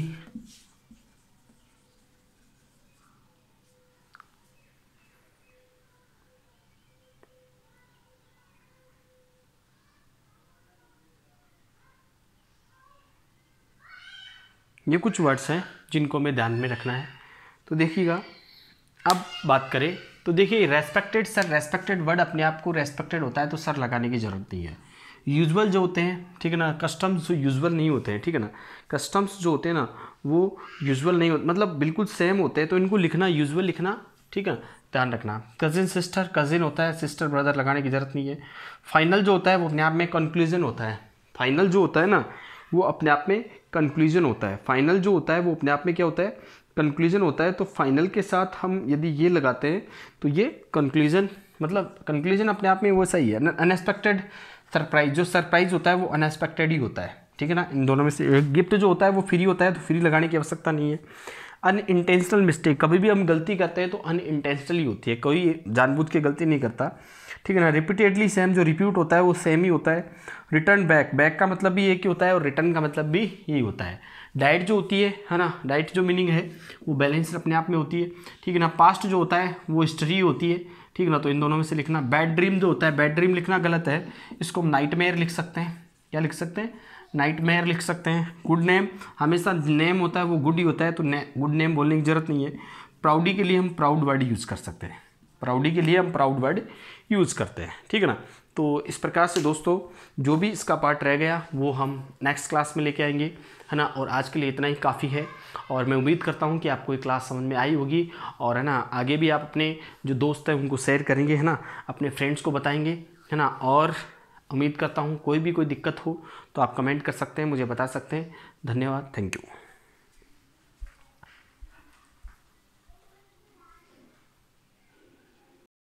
ये कुछ वर्ड्स हैं जिनको हमें ध्यान में रखना है तो देखिएगा अब बात करें तो देखिए रेस्पेक्टेड सर रेस्पेक्टेड वर्ड अपने आप को रेस्पेक्टेड होता है तो सर लगाने की ज़रूरत नहीं है यूजुअल जो होते हैं ठीक है ना कस्टम्स जो यूजुअल नहीं होते हैं ठीक है ना कस्टम्स जो होते हैं ना वो यूजुअल नहीं होते मतलब बिल्कुल सेम होते हैं तो इनको लिखना यूजुअल लिखना ठीक है ध्यान रखना कज़िन सिस्टर कज़िन होता है सिस्टर ब्रदर लगाने की ज़रूरत नहीं है फाइनल जो होता है वो अपने आप में कंक्लूजन होता है फाइनल जो होता है ना वो अपने आप में कंक्लूजन होता है फाइनल जो होता है वो अपने आप में क्या होता है कंक्लूजन होता है तो फाइनल के साथ हम यदि ये लगाते हैं तो ये कंक्लूजन मतलब कंक्लूजन अपने आप में वो सही है अनएक्सपेक्टेड सरप्राइज जो सरप्राइज होता है वो अनएक्सपेक्टेड ही होता है ठीक है ना इन दोनों में से गिफ्ट जो होता है वो फ्री होता है तो फ्री लगाने की आवश्यकता नहीं है अनइंटेंशनल मिस्टेक कभी भी हम गलती करते हैं तो ही होती है कोई जानबूझ के गलती नहीं करता ठीक है ना रिपीटेडली सेम जो रिप्यूट होता है वो सेम ही होता है रिटर्न बैक बैक का मतलब भी एक ही होता है और रिटर्न का मतलब भी यही होता है डाइट जो होती है है ना डाइट जो मीनिंग है वो बैलेंस अपने आप में होती है ठीक है ना पास्ट जो होता है वो हिस्ट्री होती है ठीक है ना तो इन दोनों में से लिखना बैड ड्रीम जो होता है बैड ड्रीम लिखना गलत है इसको हम नाइट लिख सकते हैं क्या लिख सकते हैं नाइट लिख सकते हैं गुड नेम हमेशा नेम होता है वो गुड ही होता है तो ने, गुड नेम बोलने की ज़रूरत नहीं है प्राउडी के लिए हम प्राउड वर्ड यूज़ कर सकते हैं प्राउडी के लिए हम प्राउड वर्ड यूज़ करते हैं ठीक है ना तो इस प्रकार से दोस्तों जो भी इसका पार्ट रह गया वो हम नेक्स्ट क्लास में लेके आएंगे है ना और आज के लिए इतना ही काफ़ी है और मैं उम्मीद करता हूँ कि आपको ये क्लास समझ में आई होगी और है ना आगे भी आप अपने जो दोस्त हैं उनको शेयर करेंगे है ना अपने फ्रेंड्स को बताएंगे है ना और उम्मीद करता हूँ कोई भी कोई दिक्कत हो तो आप कमेंट कर सकते हैं मुझे बता सकते हैं धन्यवाद थैंक यू